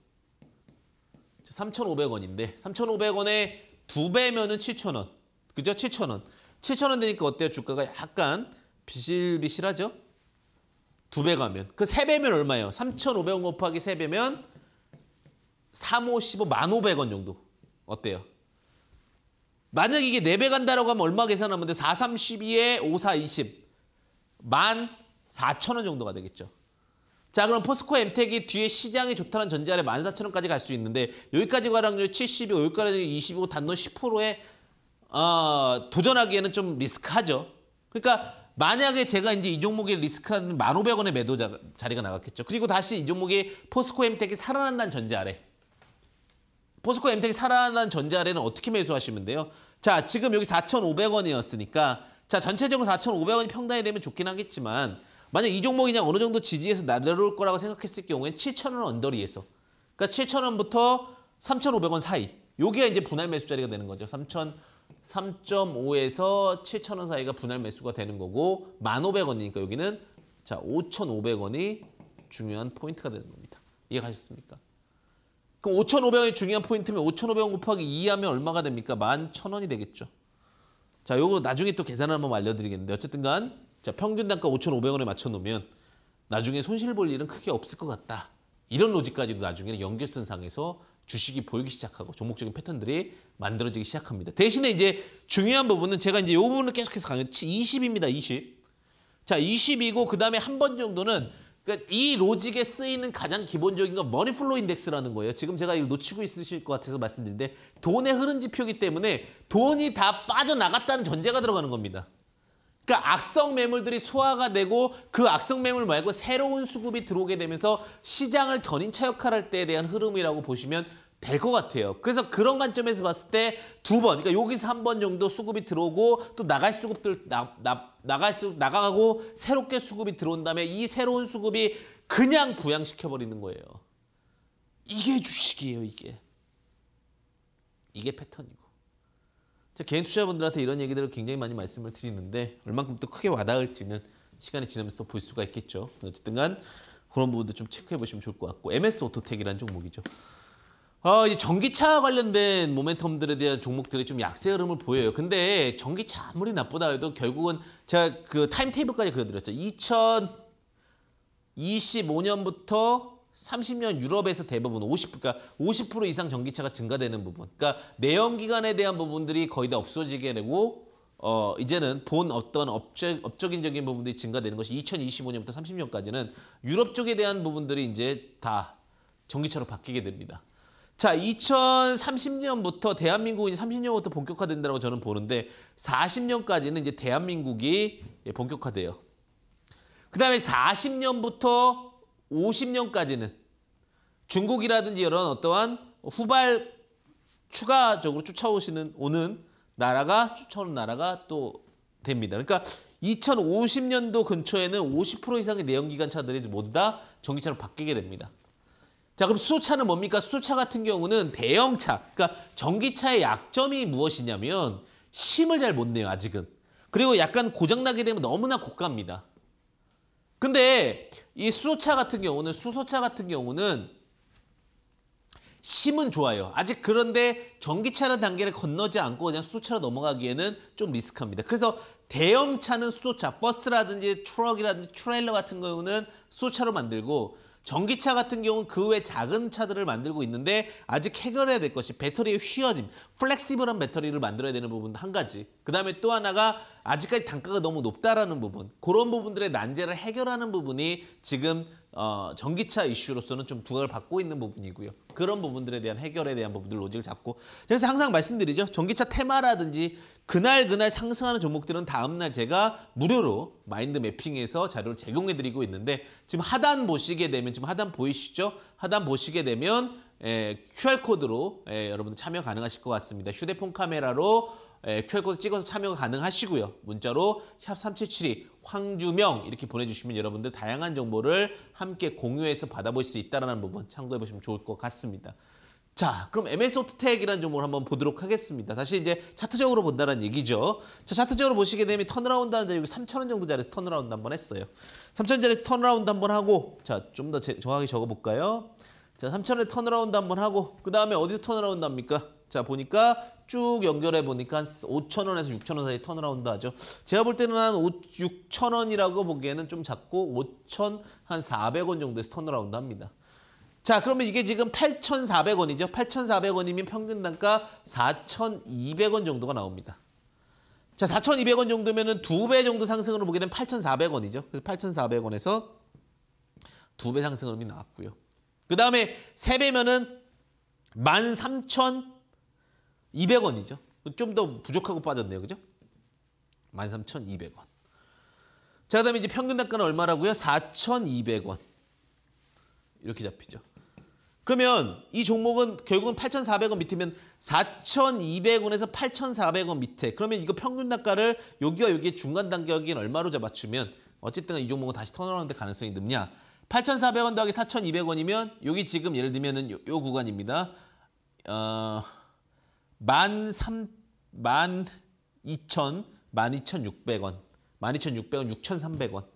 A: 3,500원인데 3,500원에 두 배면은 7,000원. 그죠? 7,000원. 7,000원 되니까 어때요? 주가가 약간 비실비실하죠? 두배 가면. 그3 배면 얼마예요? 3,500원 곱하기 3 배면 3, 5, 15, 1,500원 정도. 어때요? 만약 이게 4배 간다라고 하면 얼마 계산하면 돼? 4, 3, 2에 5, 4, 20. 만 4천 원 정도가 되겠죠. 자 그럼 포스코 엠텍이 뒤에 시장이 좋다는 전제 아래 14,000원까지 갈 수 있는데 여기까지 가량률 75, 여기까지 25, 단돈 10%에 어, 도전하기에는 좀 리스크하죠. 그러니까 만약에 제가 이제 이종목의 리스크한 1,500원의 매도 자, 자리가 나갔겠죠. 그리고 다시 이종목의 포스코 엠텍이 살아난다는 전제 아래 포스코 엠텍이 살아난다는 전제 아래는 어떻게 매수하시면 돼요? 자 지금 여기 4,500원이었으니까 자 전체적으로 4,500원이 평단이 되면 좋긴 하겠지만 만약 이 종목이 그냥 어느 정도 지지해서 날아올 거라고 생각했을 경우엔 7,000원 언더리에서 그러니까 7,000원부터 3,500원 사이 요게 이제 분할 매수 자리가 되는 거죠. 3,000 3.5에서 7,000원 사이가 분할 매수가 되는 거고 1,500원이니까 여기는 자 5,500원이 중요한 포인트가 되는 겁니다. 이해가셨습니까? 그럼 5,500원이 중요한 포인트면 5,500원 곱하기 2 하면 얼마가 됩니까? 11,000원이 되겠죠. 자, 요거 나중에 또 계산을 한번 알려드리겠는데 어쨌든 간 자, 평균 단가 5,500원에 맞춰 놓으면 나중에 손실 볼 일은 크게 없을 것 같다. 이런 로직까지도 나중에는 연결선상에서 주식이 보이기 시작하고 종목적인 패턴들이 만들어지기 시작합니다. 대신에 이제 중요한 부분은 제가 이제 이 부분을 계속해서 강요 20입니다. 20. 자, 20이고 그다음에 한 번 정도는 그러니까 이 로직에 쓰이는 가장 기본적인 건 머니플로 인덱스라는 거예요. 지금 제가 이거 놓치고 있으실 것 같아서 말씀드리는데 돈의 흐름 지표이기 때문에 돈이 다 빠져나갔다는 전제가 들어가는 겁니다. 그 악성 매물들이 소화가 되고 그 악성 매물 말고 새로운 수급이 들어오게 되면서 시장을 견인차 역할할 때에 대한 흐름이라고 보시면 될 것 같아요. 그래서 그런 관점에서 봤을 때 두 번, 그러니까 여기서 한 번 정도 수급이 들어오고 또 나갈 수급들 나, 나, 나갈 수 나가고 새롭게 수급이 들어온 다음에 이 새로운 수급이 그냥 부양시켜 버리는 거예요. 이게 주식이에요, 이게. 이게 패턴이고. 개인 투자자분들한테 이런 얘기들을 굉장히 많이 말씀을 드리는데 얼만큼 또 크게 와닿을지는 시간이 지나면서 또 볼 수가 있겠죠. 어쨌든 간 그런 부분도 좀 체크해 보시면 좋을 것 같고 MS 오토텍이라는 종목이죠. 어, 아, 이 전기차 관련된 모멘텀들에 대한 종목들이 좀 약세 흐름을 보여요. 근데 전기차 아무리 나쁘다 해도 결국은 제가 그 타임테이블까지 그려드렸죠. 2025년부터 30년 유럽에서 대부분 50, 그러니까 50% 이상 전기차가 증가되는 부분. 그러니까 내연기관에 대한 부분들이 거의 다 없어지게 되고 어 이제는 본 어떤 업적, 업적인적인 부분들이 증가되는 것이 2025년부터 30년까지는 유럽 쪽에 대한 부분들이 이제 다 전기차로 바뀌게 됩니다. 자, 2030년부터 대한민국이 30년부터 본격화된다고 저는 보는데 40년까지는 이제 대한민국이 예, 본격화돼요. 그 다음에 40년부터 50년까지는 중국이라든지 이런 어떠한 후발 추가적으로 쫓아오시는 오는 나라가 쫓아오는 나라가 또 됩니다. 그러니까 2050년도 근처에는 50% 이상의 내연기관 차들이 모두 다 전기차로 바뀌게 됩니다. 자 그럼 수소차는 뭡니까? 수소차 같은 경우는 대형차, 그러니까 전기차의 약점이 무엇이냐면 힘을 잘 못 내요 아직은. 그리고 약간 고장나게 되면 너무나 고가입니다. 근데 이 수소차 같은 경우는 수소차 같은 경우는 힘은 좋아요. 아직 그런데 전기차는 단계를 건너지 않고 그냥 수소차로 넘어가기에는 좀 리스크합니다. 그래서 대형차는 수소차, 버스라든지 트럭이라든지 트레일러 같은 경우는 수소차로 만들고 전기차 같은 경우는 그 외 작은 차들을 만들고 있는데 아직 해결해야 될 것이 배터리의 휘어짐, 플렉시블한 배터리를 만들어야 되는 부분 도한 가지. 그다음에 또 하나가 아직까지 단가가 너무 높다라는 부분. 그런 부분들의 난제를 해결하는 부분이 지금 어, 전기차 이슈로서는 좀부각을 받고 있는 부분이고요. 그런 부분들에 대한 해결에 대한 부분들 로직을 잡고 그래서 항상 말씀드리죠. 전기차 테마라든지 그날 그날 상승하는 종목들은 다음날 제가 무료로 마인드 매핑해서 자료를 제공해드리고 있는데 지금 하단 보시게 되면 지금 하단 보이시죠? 하단 보시게 되면 에, 예, QR코드로 에, 예, 여러분들 참여 가능하실 것 같습니다. 휴대폰 카메라로 에, 예, QR코드 찍어서 참여가 가능하시고요. 문자로 샵3772 황주명 이렇게 보내주시면 여러분들 다양한 정보를 함께 공유해서 받아볼 수 있다는 부분 참고해보시면 좋을 것 같습니다. 자, 그럼 MS 오토텍이라는 종목을 한번 보도록 하겠습니다. 다시 이제 차트적으로 본다는 얘기죠. 자, 차트적으로 보시게 되면 턴어라운드하는 자리 여기 3,000원 정도 자리에서 턴어라운드 한 번 했어요. 3,000원 자리에서 턴어라운드 한 번 하고 자, 좀 더 정확히 적어볼까요? 자, 3,000원에 턴어라운드 한 번 하고 그 다음에 어디서 턴어라운드 합니까? 자, 보니까 쭉 연결해 보니까 한 5천 원에서 6천 원 사이 턴어라운드 하죠. 제가 볼 때는 한 5, 6천 원이라고 보기에는 좀 작고 5천 한 400원 정도에서 턴어라운드 합니다. 자 그러면 이게 지금 8,400원이죠. 8,400원이면 평균 단가 4,200원 정도가 나옵니다. 자 4,200원 정도면은 두 배 정도 상승으로 보게 되면 8,400원이죠. 그래서 8,400원에서 두 배 상승으로 나왔고요. 그 다음에 세 배면은 13,000 200원이죠. 좀 더 부족하고 빠졌네요. 그죠? 13,200원. 자, 그다음에 이제 평균 단가는 얼마라고요? 4,200원. 이렇게 잡히죠. 그러면 이 종목은 결국은 8,400원 밑이면 4,200원에서 8,400원 밑에 그러면 이거 평균 단가를 여기와 여기에 중간 단격인 얼마로 잡아주면 어쨌든 이 종목은 다시 터널하는데 가능성이 높냐 8,400원 더하기 4,200원이면 여기 지금 예를 들면 은요 구간입니다 어... 만3 1 2천만0천2 6 0원만2 6 0 0원 육천 삼백 원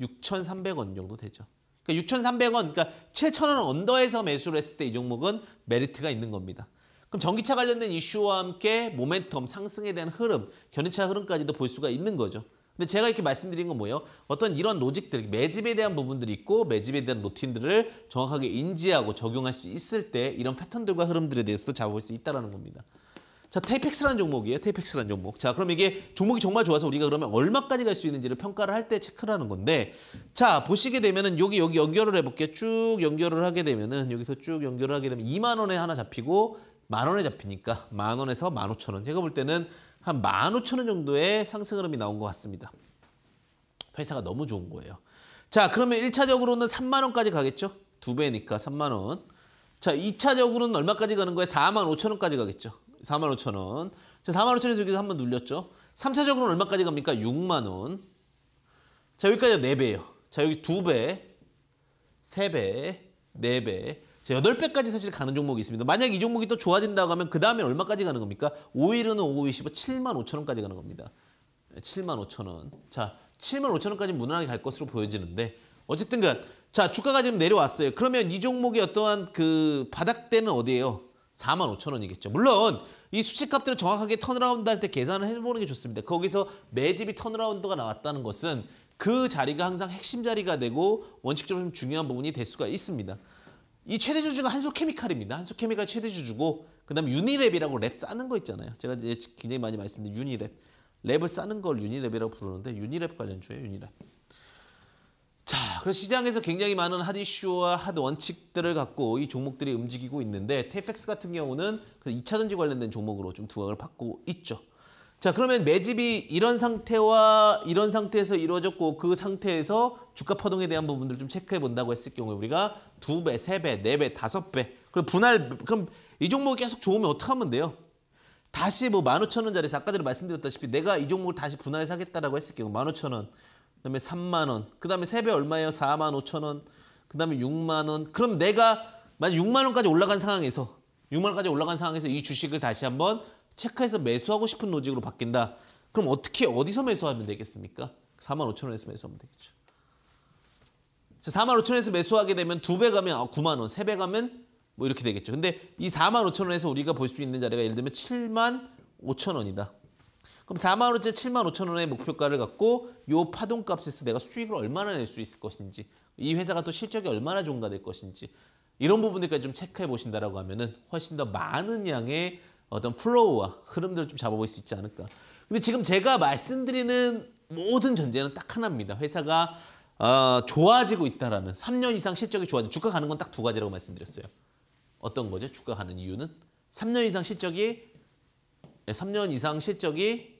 A: 육천 삼백 원 정도 되죠. 그러니까 육천 삼백 원 그러니까 칠천 원 언더에서 매수를 했을 때 이 종목은 메리트가 있는 겁니다. 그럼 전기차 관련된 이슈와 함께 모멘텀 상승에 대한 흐름 견인차 흐름까지도 볼 수가 있는 거죠. 근데 제가 이렇게 말씀드린 건 뭐예요? 어떤 이런 로직들, 매집에 대한 부분들이 있고 매집에 대한 루틴들을 정확하게 인지하고 적용할 수 있을 때 이런 패턴들과 흐름들에 대해서도 잡아볼 수 있다는 겁니다. 자, 테이펙스라는 종목이에요. 테이펙스라는 종목. 자, 그럼 이게 종목이 정말 좋아서 우리가 그러면 얼마까지 갈 수 있는지를 평가를 할 때 체크를 하는 건데 자, 보시게 되면은 여기 여기 연결을 해볼게요. 쭉 연결을 하게 되면은 여기서 쭉 연결을 하게 되면 2만 원에 하나 잡히고 만 원에 잡히니까 만 원에서 만 오천 원. 제가 볼 때는 한 만 오천 원 정도의 상승 흐름이 나온 것 같습니다. 회사가 너무 좋은 거예요. 자, 그러면 일차적으로는 3만 원까지 가겠죠? 두 배니까 3만 원. 자, 이차적으로는 얼마까지 가는 거예요? 4만 오천 원까지 가겠죠? 4만 5천 원. 자, 4만 5천에서 여기서 한번 눌렸죠. 3차적으로는 얼마까지 갑니까? 6만 원. 자, 여기까지가 4배예요. 자, 여기 2배, 3배, 4배. 자, 8배까지 사실 가는 종목이 있습니다. 만약 이 종목이 또 좋아진다고 하면 그 다음에 얼마까지 가는 겁니까? 5일은 5, 25, 7만 5천 원까지 가는 겁니다. 7만 5천 원. 자, 7만 5천 원까지 무난하게 갈 것으로 보여지는데 어쨌든 간 자, 주가가 지금 내려왔어요. 그러면 이종목이 어떠한 그 바닥대는 어디예요? 4만 5천 원이겠죠. 물론 이 수치값들을 정확하게 턴어라운드 할 때 계산을 해보는 게 좋습니다. 거기서 매집이 턴어라운드가 나왔다는 것은 그 자리가 항상 핵심 자리가 되고 원칙적으로 좀 중요한 부분이 될 수가 있습니다. 이 최대 주주가 한솔케미칼입니다. 한솔케미칼 최대 주주고 그다음 유니랩이라고 랩 싸는 거 있잖아요. 제가 이제 굉장히 많이 말씀드린 유니랩. 랩을 싸는 걸 유니랩이라고 부르는데 유니랩 관련주예요. 유니랩. 자, 그래서 시장에서 굉장히 많은 핫 이슈와 핫 원칙들을 갖고 이 종목들이 움직이고 있는데 테펙스 같은 경우는 그 2차전지 관련된 종목으로 좀 두각을 받고 있죠. 자, 그러면 매집이 이런 상태와 이런 상태에서 이루어졌고 그 상태에서 주가 파동에 대한 부분들을 좀 체크해 본다고 했을 경우에 우리가 두 배, 세 배, 네 배, 다섯 배그리고 분할 그럼 이 종목이 계속 좋으면 어떻게 하면 돼요? 다시 뭐 만 오천 원짜리 아까 전에 말씀드렸다시피 내가 이 종목을 다시 분할해서 하겠다라고 했을 경우 만 오천 원 그다음에 3만 원. 그다음에 세 배 얼마예요? 4만 5천 원. 그다음에 6만 원. 그럼 내가 만약 6만 원까지 올라간 상황에서 6만 원까지 올라간 상황에서 이 주식을 다시 한번 체크해서 매수하고 싶은 로직으로 바뀐다. 그럼 어떻게 어디서 매수하면 되겠습니까? 4만 5천 원에서 매수하면 되겠죠. 4만 5천 원에서 매수하게 되면 두 배 가면 9만 아, 원, 세 배 가면 뭐 이렇게 되겠죠. 근데 이 4만 5천 원에서 우리가 볼 수 있는 자리가 예를 들면 7만 5천 원이다. 그럼 4만 원째 7만 5천 원의 목표가를 갖고 이 파동값에서 내가 수익을 얼마나 낼 수 있을 것인지 이 회사가 또 실적이 얼마나 좋은가될 것인지 이런 부분들까지 좀 체크해 보신다라고 하면은 훨씬 더 많은 양의 어떤 플로우와 흐름들을 좀 잡아볼 수 있지 않을까. 근데 지금 제가 말씀드리는 모든 전제는 딱 하나입니다. 회사가 어, 좋아지고 있다라는 3년 이상 실적이 좋아지는 주가 가는 건 딱 두 가지라고 말씀드렸어요. 어떤 거죠? 주가 가는 이유는 3년 이상 실적이 3년 이상 실적이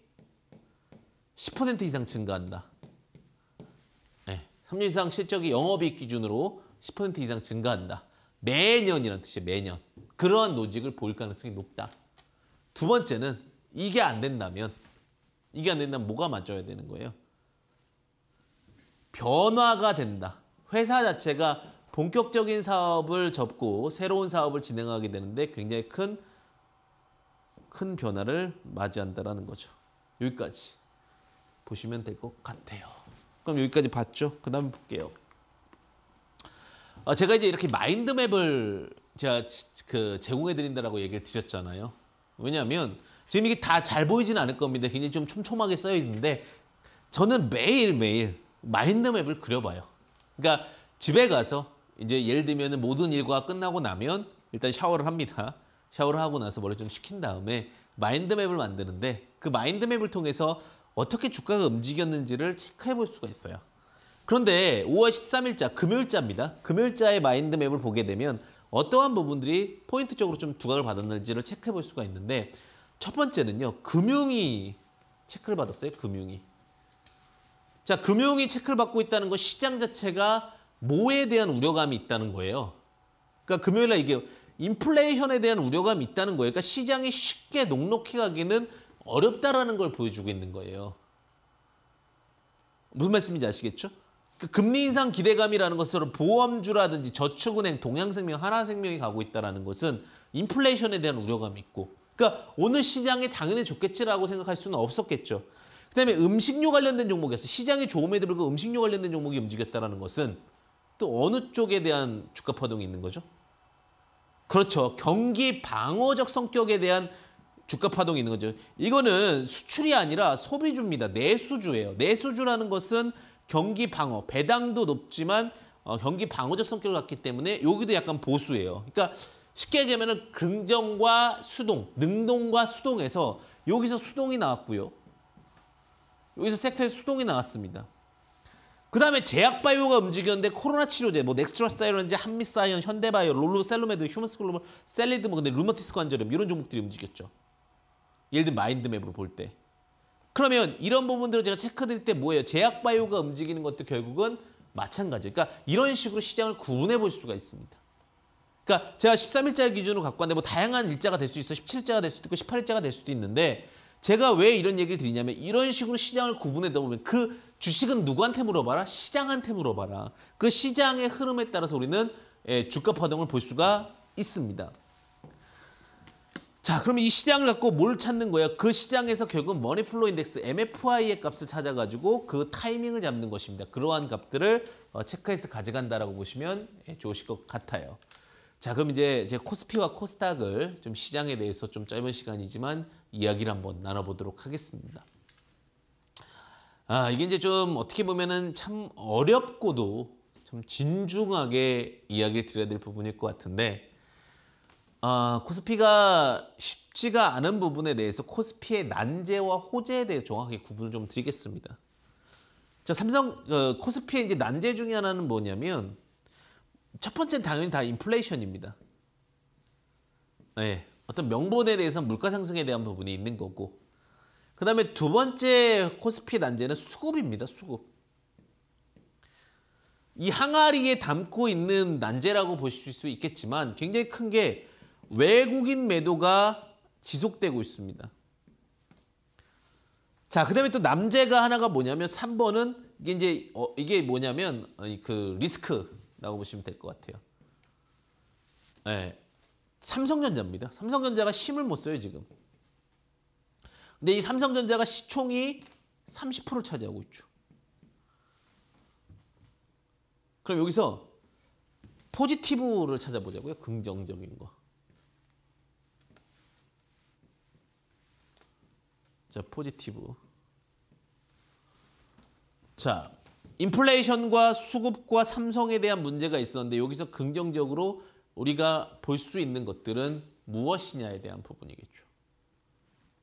A: 10% 이상 증가한다. 네, 3년 이상 실적이 영업이익 기준으로 10% 이상 증가한다. 매년이라는 뜻이에요. 매년. 그러한 노직을 보일 가능성이 높다. 두 번째는 이게 안 된다면 이게 안 된다면 뭐가 맞아야 되는 거예요? 변화가 된다. 회사 자체가 본격적인 사업을 접고 새로운 사업을 진행하게 되는데 굉장히 큰, 큰 변화를 맞이한다는 라 거죠. 여기까지. 보시면 될 것 같아요. 그럼 여기까지 봤죠? 그 다음에 볼게요. 아, 제가 이제 이렇게 마인드맵을 제가 그 제공해드린다라고 얘기를 드렸잖아요. 왜냐하면 지금 이게 다 잘 보이진 않을 겁니다. 굉장히 좀 촘촘하게 써 있는데 저는 매일매일 마인드맵을 그려봐요. 그러니까 집에 가서 이제 예를 들면 모든 일과 끝나고 나면 일단 샤워를 합니다. 샤워를 하고 나서 머리 좀 식힌 다음에 마인드맵을 만드는데 그 마인드맵을 통해서 어떻게 주가가 움직였는지를 체크해 볼 수가 있어요. 그런데 5월 13일자 금요일자입니다. 금요일자의 마인드맵을 보게 되면 어떠한 부분들이 포인트적으로 좀 두각을 받았는지를 체크해 볼 수가 있는데 첫 번째는요. 금융이 체크를 받았어요. 금융이. 자, 금융이 체크를 받고 있다는 건 시장 자체가 뭐에 대한 우려감이 있다는 거예요. 그러니까 금요일날 이게 인플레이션에 대한 우려감이 있다는 거예요. 그러니까 시장이 쉽게 녹록히 가기는 어렵다라는 걸 보여주고 있는 거예요. 무슨 말씀인지 아시겠죠? 그 금리 인상 기대감이라는 것으 보험주라든지 저축은행, 동양생명, 하나생명이 가고 있다는 것은 인플레이션에 대한 우려감이 있고 그러니까 오늘 시장에 당연히 좋겠지라고 생각할 수는 없었겠죠. 그다음에 음식료 관련된 종목에서 시장이 좋음에도 불구하고 음식료 관련된 종목이 움직였다는 것은 또 어느 쪽에 대한 주가 파동이 있는 거죠? 그렇죠. 경기 방어적 성격에 대한 주가 파동이 있는 거죠. 이거는 수출이 아니라 소비주입니다. 내수주예요. 내수주라는 것은 경기 방어, 배당도 높지만 어, 경기 방어적 성격을 갖기 때문에 여기도 약간 보수예요. 그러니까 쉽게 얘기하면 은 긍정과 수동, 능동과 수동에서 여기서 수동이 나왔고요. 여기서 섹터에서 수동이 나왔습니다. 그 다음에 제약바이오가 움직였는데 코로나 치료제, 뭐 넥스트라 사이언즈, 한미사이언, 현대바이오, 롤로, 셀로메드, 휴먼스 글로벌, 셀리드, 뭐 근데 루머티스 관절염 이런 종목들이 움직였죠. 예를 들면 마인드맵으로 볼 때. 그러면 이런 부분들을 제가 체크드릴 때 뭐예요? 제약바이오가 움직이는 것도 결국은 마찬가지예요. 그러니까 이런 식으로 시장을 구분해 볼 수가 있습니다. 그러니까 제가 13일자를 기준으로 갖고 왔는데 뭐 다양한 일자가 될 수 있어. 17일자가 될 수도 있고 18일자가 될 수도 있는데 제가 왜 이런 얘기를 드리냐면 이런 식으로 시장을 구분해다 보면 그 주식은 누구한테 물어봐라? 시장한테 물어봐라. 그 시장의 흐름에 따라서 우리는 예, 주가 파동을 볼 수가 있습니다. 자, 그럼 이 시장을 갖고 뭘 찾는 거예요? 그 시장에서 결국 은 머니플로 인덱스 MFI의 값을 찾아가지고 그 타이밍을 잡는 것입니다. 그러한 값들을 어, 체크해서 가져간다라고 보시면 예, 좋으실 것 같아요. 자, 그럼 이제 제 코스피와 코스닥을 좀 시장에 대해서 좀 짧은 시간이지만 이야기를 한번 나눠보도록 하겠습니다. 아, 이게 이제 좀 어떻게 보면은 참 어렵고도 참 진중하게 이야기를 드려야 될 부분일 것 같은데 어, 코스피가 쉽지가 않은 부분에 대해서 코스피의 난제와 호재에 대해 정확하게 구분을 좀 드리겠습니다. 자, 삼성 어, 코스피의 이제 난제 중에 하나는 뭐냐면 첫 번째는 당연히 다 인플레이션입니다. 네, 어떤 명분에 대해서 물가 상승에 대한 부분이 있는 거고 그 다음에 두 번째 코스피 난제는 수급입니다. 수급. 이 항아리에 담고 있는 난제라고 보실 수 있겠지만 굉장히 큰게 외국인 매도가 지속되고 있습니다. 자, 그다음에 또 남재가 하나가 뭐냐면 3번은 이게 이제 어, 이게 뭐냐면 그 리스크라고 보시면 될 것 같아요. 네, 삼성전자입니다. 삼성전자가 힘을 못 써요 지금. 근데 이 삼성전자가 시총이 30%를 차지하고 있죠. 그럼 여기서 포지티브를 찾아보자고요. 긍정적인 거. 자, 포지티브. 자, 인플레이션과 수급과 삼성에 대한 문제가 있었는데 여기서 긍정적으로 우리가 볼 수 있는 것들은 무엇이냐에 대한 부분이겠죠.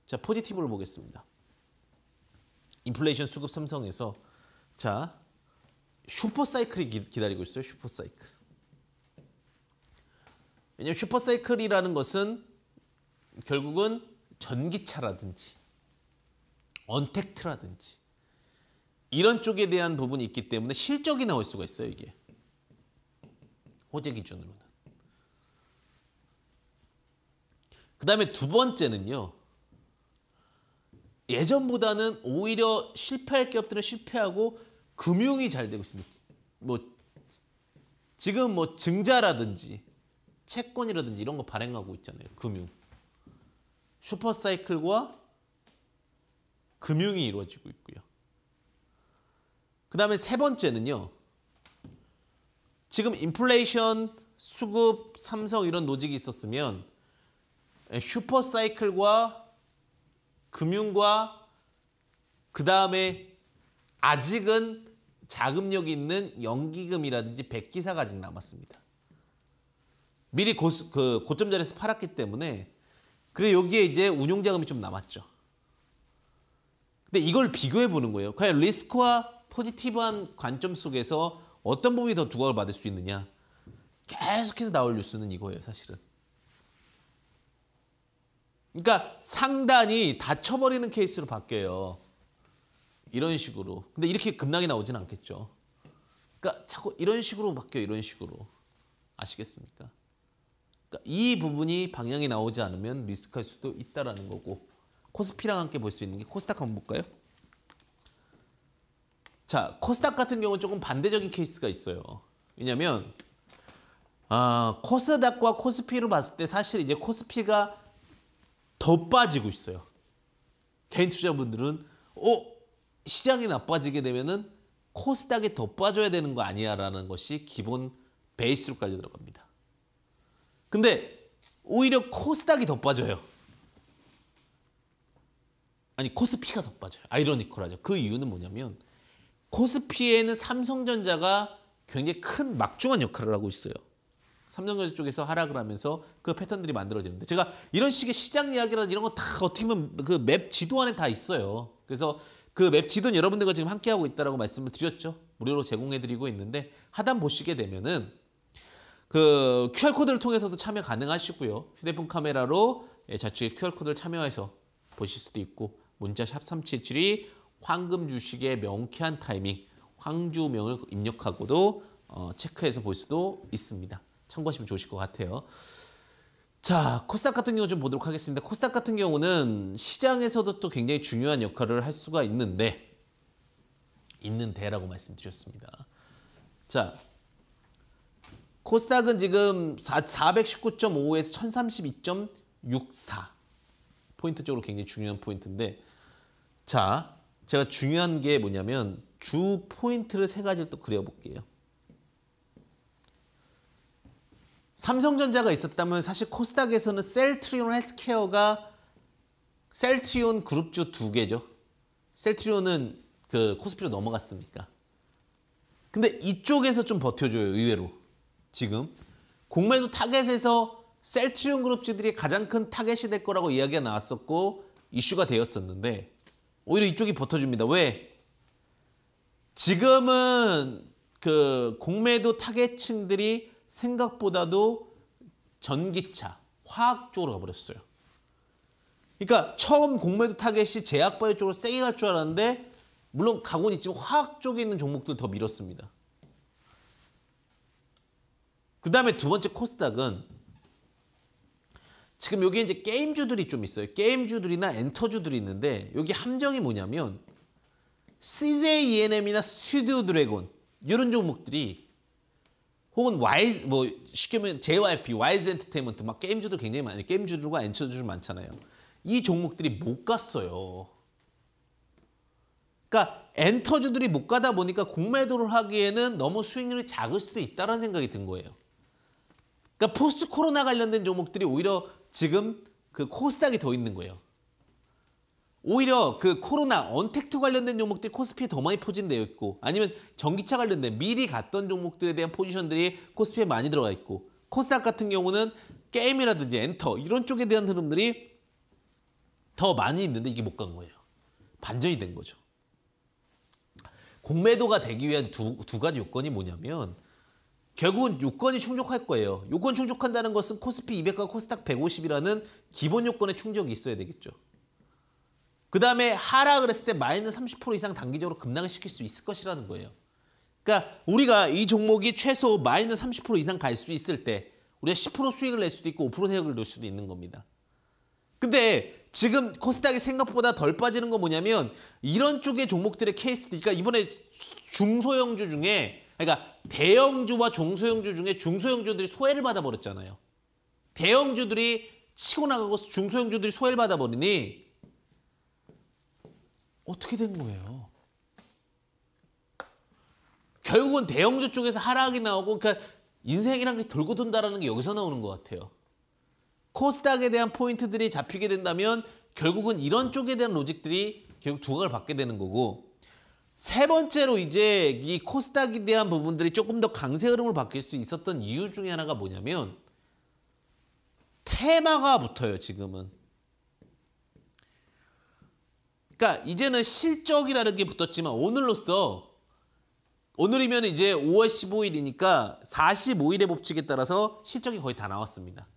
A: 자, 포지티브를 보겠습니다. 인플레이션 수급 삼성에서 자, 슈퍼사이클이 기다리고 있어요. 슈퍼사이클. 왜냐면 하 슈퍼사이클이라는 것은 결국은 전기차라든지 언택트라든지 이런 쪽에 대한 부분이 있기 때문에 실적이 나올 수가 있어요. 이게. 호재 기준으로는. 그 다음에 두 번째는요. 예전보다는 오히려 실패할 기업들은 실패하고 금융이 잘 되고 있습니다. 뭐 지금 뭐 증자라든지 채권이라든지 이런 거 발행하고 있잖아요. 금융. 슈퍼사이클과 금융이 이루어지고 있고요. 그 다음에 세 번째는요. 지금 인플레이션, 수급, 삼성 이런 노직이 있었으면 슈퍼사이클과 금융과 그 다음에 아직은 자금력이 있는 연기금이라든지 백기사가 아직 남았습니다. 미리 고, 그 고점 자리에서 팔았기 때문에 그리고 여기에 이제 운용자금이 좀 남았죠. 근데 이걸 비교해 보는 거예요. 과연 리스크와 포지티브한 관점 속에서 어떤 부분이 더 두각을 받을 수 있느냐. 계속해서 나올 뉴스는 이거예요, 사실은. 그러니까 상단이 다쳐버리는 케이스로 바뀌어요. 이런 식으로. 근데 이렇게 급락이 나오진 않겠죠. 그러니까 자꾸 이런 식으로 바뀌어 이런 식으로. 아시겠습니까? 그러니까 이 부분이 방향이 나오지 않으면 리스크할 수도 있다라 거고. 코스피랑 함께 볼 수 있는 게 코스닥 한번 볼까요? 자, 코스닥 같은 경우는 조금 반대적인 케이스가 있어요. 왜냐면 아, 코스닥과 코스피로 봤을 때 사실 이제 코스피가 더 빠지고 있어요. 개인 투자분들은 어, 시장이 나빠지게 되면은 코스닥이 더 빠져야 되는 거 아니야라는 것이 기본 베이스로 깔려 들어갑니다. 근데 오히려 코스닥이 더 빠져요. 아니 코스피가 더 빠져요. 아이러니컬하죠. 그 이유는 뭐냐면 코스피에는 삼성전자가 굉장히 큰 막중한 역할을 하고 있어요. 삼성전자 쪽에서 하락을 하면서 그 패턴들이 만들어지는데 제가 이런 식의 시장 이야기라 이런 거 다 어떻게 보면 그 맵 지도 안에 다 있어요. 그래서 그 맵 지도는 여러분들과 지금 함께하고 있다라고 말씀을 드렸죠. 무료로 제공해드리고 있는데 하단 보시게 되면은 그 QR코드를 통해서도 참여 가능하시고요. 휴대폰 카메라로 예, 자취의 QR코드를 참여해서 보실 수도 있고 문자 샵 3777이 황금 주식의 명쾌한 타이밍, 황주명을 입력하고도 어, 체크해서 볼 수도 있습니다. 참고하시면 좋으실 것 같아요. 자, 코스닥 같은 경우 좀 보도록 하겠습니다. 코스닥 같은 경우는 시장에서도 또 굉장히 중요한 역할을 할 수가 있는데 있는대라고 말씀드렸습니다. 자, 코스닥은 지금 419.55에서 1032.64 포인트 쪽으로 굉장히 중요한 포인트인데 자, 제가 중요한 게 뭐냐면 주 포인트를 세 가지를 또 그려볼게요. 삼성전자가 있었다면 사실 코스닥에서는 셀트리온 헬스케어가 셀트리온 그룹주 두 개죠. 셀트리온은 그 코스피로 넘어갔습니까 근데 이쪽에서 좀 버텨줘요. 의외로. 지금. 공매도 타겟에서 셀트리온 그룹주들이 가장 큰 타겟이 될 거라고 이야기가 나왔었고 이슈가 되었었는데 오히려 이쪽이 버텨줍니다. 왜? 지금은 그 공매도 타겟층들이 생각보다도 전기차, 화학 쪽으로 가버렸어요. 그러니까 처음 공매도 타겟이 제약바이오 쪽으로 세게 갈 줄 알았는데 물론 가곤 있지만 화학 쪽에 있는 종목들 더 밀었습니다. 그 다음에 두 번째 코스닥은 지금 여기 이제 게임주들이 좀 있어요. 게임주들이나 엔터주들이 있는데 여기 함정이 뭐냐면 CJ ENM이나 스튜디오 드래곤 이런 종목들이 혹은 Y 뭐 쉽게 말면 JYP, YZ 엔터테인먼트 막 게임주들 굉장히 많아요. 게임주들과 엔터주들 많잖아요. 이 종목들이 못 갔어요. 그러니까 엔터주들이 못 가다 보니까 공매도를 하기에는 너무 수익률이 작을 수도 있다는 생각이 든 거예요. 그러니까 포스트 코로나 관련된 종목들이 오히려 지금 그 코스닥이 더 있는 거예요. 오히려 그 코로나 언택트 관련된 종목들 코스피에 더 많이 포진되어 있고 아니면 전기차 관련된 미리 갔던 종목들에 대한 포지션들이 코스피에 많이 들어가 있고 코스닥 같은 경우는 게임이라든지 엔터 이런 쪽에 대한 흐름들이 더 많이 있는데 이게 못 간 거예요. 반전이 된 거죠. 공매도가 되기 위한 두, 두 가지 요건이 뭐냐면 결국은 요건이 충족할 거예요. 요건 충족한다는 것은 코스피 200과 코스닥 150이라는 기본 요건의 충족이 있어야 되겠죠. 그 다음에 하락을 했을 때 마이너스 30% 이상 단기적으로 급락을 시킬 수 있을 것이라는 거예요. 그러니까 우리가 이 종목이 최소 마이너스 30% 이상 갈 수 있을 때 우리가 10% 수익을 낼 수도 있고 5% 세액을 넣을 수도 있는 겁니다. 근데 지금 코스닥이 생각보다 덜 빠지는 건 뭐냐면 이런 쪽의 종목들의 케이스 그러니까 이번에 중소형주 중에 그러니까 대형주와 중소형주 중에 중소형주들이 소외를 받아버렸잖아요. 대형주들이 치고 나가고 중소형주들이 소외를 받아버리니 어떻게 된 거예요? 결국은 대형주 쪽에서 하락이 나오고 그러니까 인생이란 게 돌고 돈다라는 게 여기서 나오는 것 같아요. 코스닥에 대한 포인트들이 잡히게 된다면 결국은 이런 쪽에 대한 로직들이 결국 두각을 받게 되는 거고 세 번째로 이제 이 코스닥에 대한 부분들이 조금 더 강세 흐름을 바뀔 수 있었던 이유 중에 하나가 뭐냐면 테마가 붙어요 지금은 그러니까 이제는 실적이라는 게 붙었지만 오늘로써 오늘이면 이제 5월 15일이니까 45일의 법칙에 따라서 실적이 거의 다 나왔습니다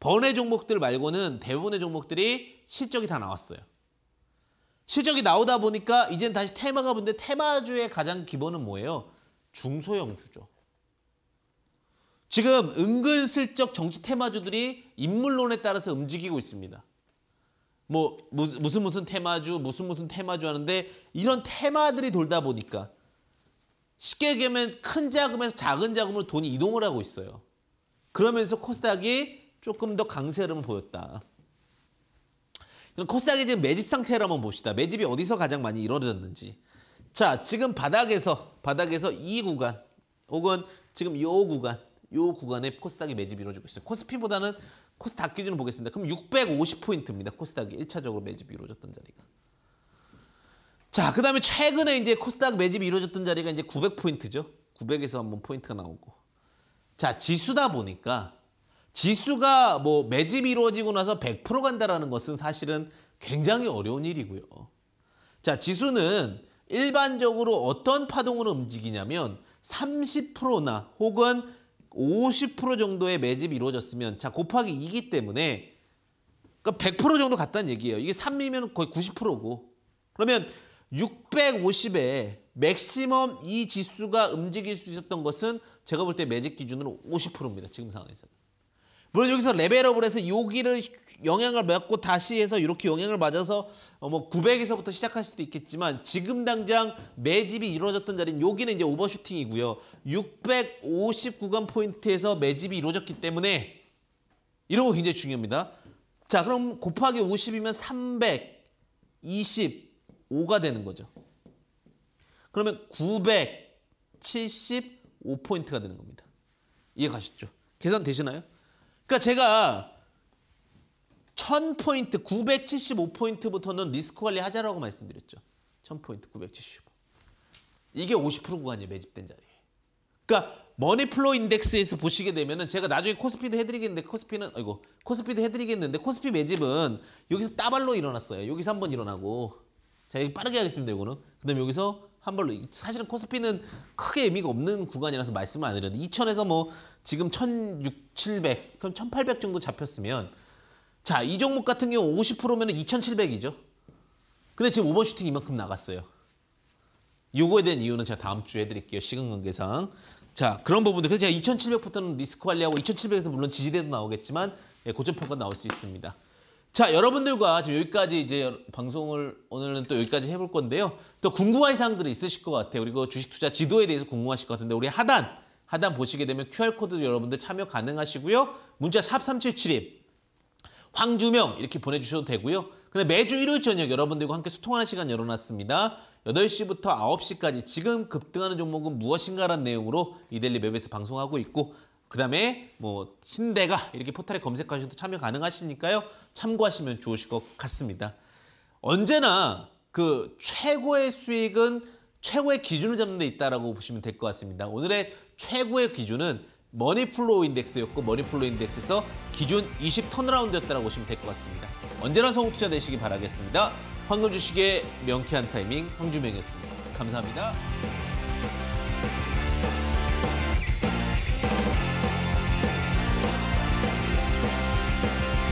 A: 번외 종목들 말고는 대부분의 종목들이 실적이 다 나왔어요 실적이 나오다 보니까 이젠 다시 테마가 붙는데 테마주의 가장 기본은 뭐예요? 중소형주죠. 지금 은근슬쩍 정치 테마주들이 인물론에 따라서 움직이고 있습니다. 뭐 무슨 무슨 테마주, 무슨 무슨 테마주 하는데 이런 테마들이 돌다 보니까 쉽게 얘기하면 큰 자금에서 작은 자금으로 돈이 이동을 하고 있어요. 그러면서 코스닥이 조금 더 강세 흐름을 보였다. 그럼 코스닥이 지금 매집 상태를 한번 봅시다. 매집이 어디서 가장 많이 이루어졌는지. 자, 지금 바닥에서 바닥에서 이 구간 혹은 지금 이 구간 이 구간에 코스닥이 매집이 이루어지고 있어요. 코스피보다는 코스닥 기준을 보겠습니다. 그럼 650포인트입니다. 코스닥이 1차적으로 매집이 이루어졌던 자리가. 자, 그다음에 최근에 이제 코스닥 매집이 이루어졌던 자리가 이제 900포인트죠. 900에서 한번 포인트가 나오고. 자, 지수다 보니까 지수가 뭐 매집이 이루어지고 나서 100% 간다라는 것은 사실은 굉장히 어려운 일이고요. 자, 지수는 일반적으로 어떤 파동으로 움직이냐면 30%나 혹은 50% 정도의 매집이 이루어졌으면 자 곱하기 2기 때문에 그러니까 100% 정도 갔다는 얘기예요. 이게 3이면 거의 90%고 그러면 650에 맥시멈 이 지수가 움직일 수 있었던 것은 제가 볼 때 매직 기준으로 50%입니다. 지금 상황에서는. 물론 여기서 레벨업을 해서 여기를 영향을 받고 다시 해서 이렇게 영향을 맞아서 어, 뭐 900에서부터 시작할 수도 있겠지만 지금 당장 매집이 이루어졌던 자리는 여기는 이제 오버슈팅이고요. 650 구간 포인트에서 매집이 이루어졌기 때문에 이런 거 굉장히 중요합니다. 자 그럼 곱하기 50이면 325가 되는 거죠. 그러면 975포인트가 되는 겁니다. 이해 가셨죠? 계산 되시나요? 그러니까 제가 1000포인트, 975포인트부터는 리스크 관리 하자라고 말씀드렸죠. 1000포인트, 975. 이게 50% 구간이에요, 매집된 자리. 그러니까 머니플로 인덱스에서 보시게 되면은 제가 나중에 코스피도 해드리겠는데 코스피는 아이고 코스피도 해드리겠는데 코스피 매집은 여기서 따발로 일어났어요. 여기서 한 번 일어나고 자 여기 빠르게 하겠습니다. 이거는 그다음 에 여기서 한 벌로 사실은 코스피는 크게 의미가 없는 구간이라서 말씀을 안 드렸는데 2천에서 뭐 지금 1,600, 700 그럼 1,800 정도 잡혔으면 자이 종목 같은 경우 50%면 2,700이죠. 근데 지금 오버슈팅 이만큼 나갔어요. 요거에 대한 이유는 제가 다음 주에 해드릴게요. 시간 관계상. 자 그런 부분들 그래서 제가 2,700부터는 리스크 관리하고 2,700에서 물론 지지대도 나오겠지만 예, 고점평가 나올 수 있습니다. 자 여러분들과 지금 여기까지 이제 방송을 오늘은 또 여기까지 해볼 건데요. 또 궁금한 사항들이 있으실 것 같아요. 그리고 주식 투자 지도에 대해서 궁금하실 것 같은데 우리 하단 하단 보시게 되면 QR코드 여러분들 참여 가능하시고요. 문자 샵3 7 7입 황주명 이렇게 보내주셔도 되고요. 근데 매주 일요일 저녁 여러분들과 함께 소통하는 시간 열어놨습니다. 8시부터 9시까지 지금 급등하는 종목은 무엇인가라는 내용으로 이델리 맵에서 방송하고 있고 그 다음에 뭐 신대가 이렇게 포털에 검색하셔도 참여 가능하시니까요. 참고하시면 좋으실 것 같습니다. 언제나 그 최고의 수익은 최고의 기준을 잡는 데 있다라고 보시면 될 것 같습니다. 오늘의 최고의 기준은 머니플로우 인덱스였고 머니플로우 인덱스에서 기준 20 턴어라운드였다고 보시면 될 것 같습니다. 언제나 성공 투자 되시기 바라겠습니다. 황금 주식의 명쾌한 타이밍 황주명이었습니다. 감사합니다.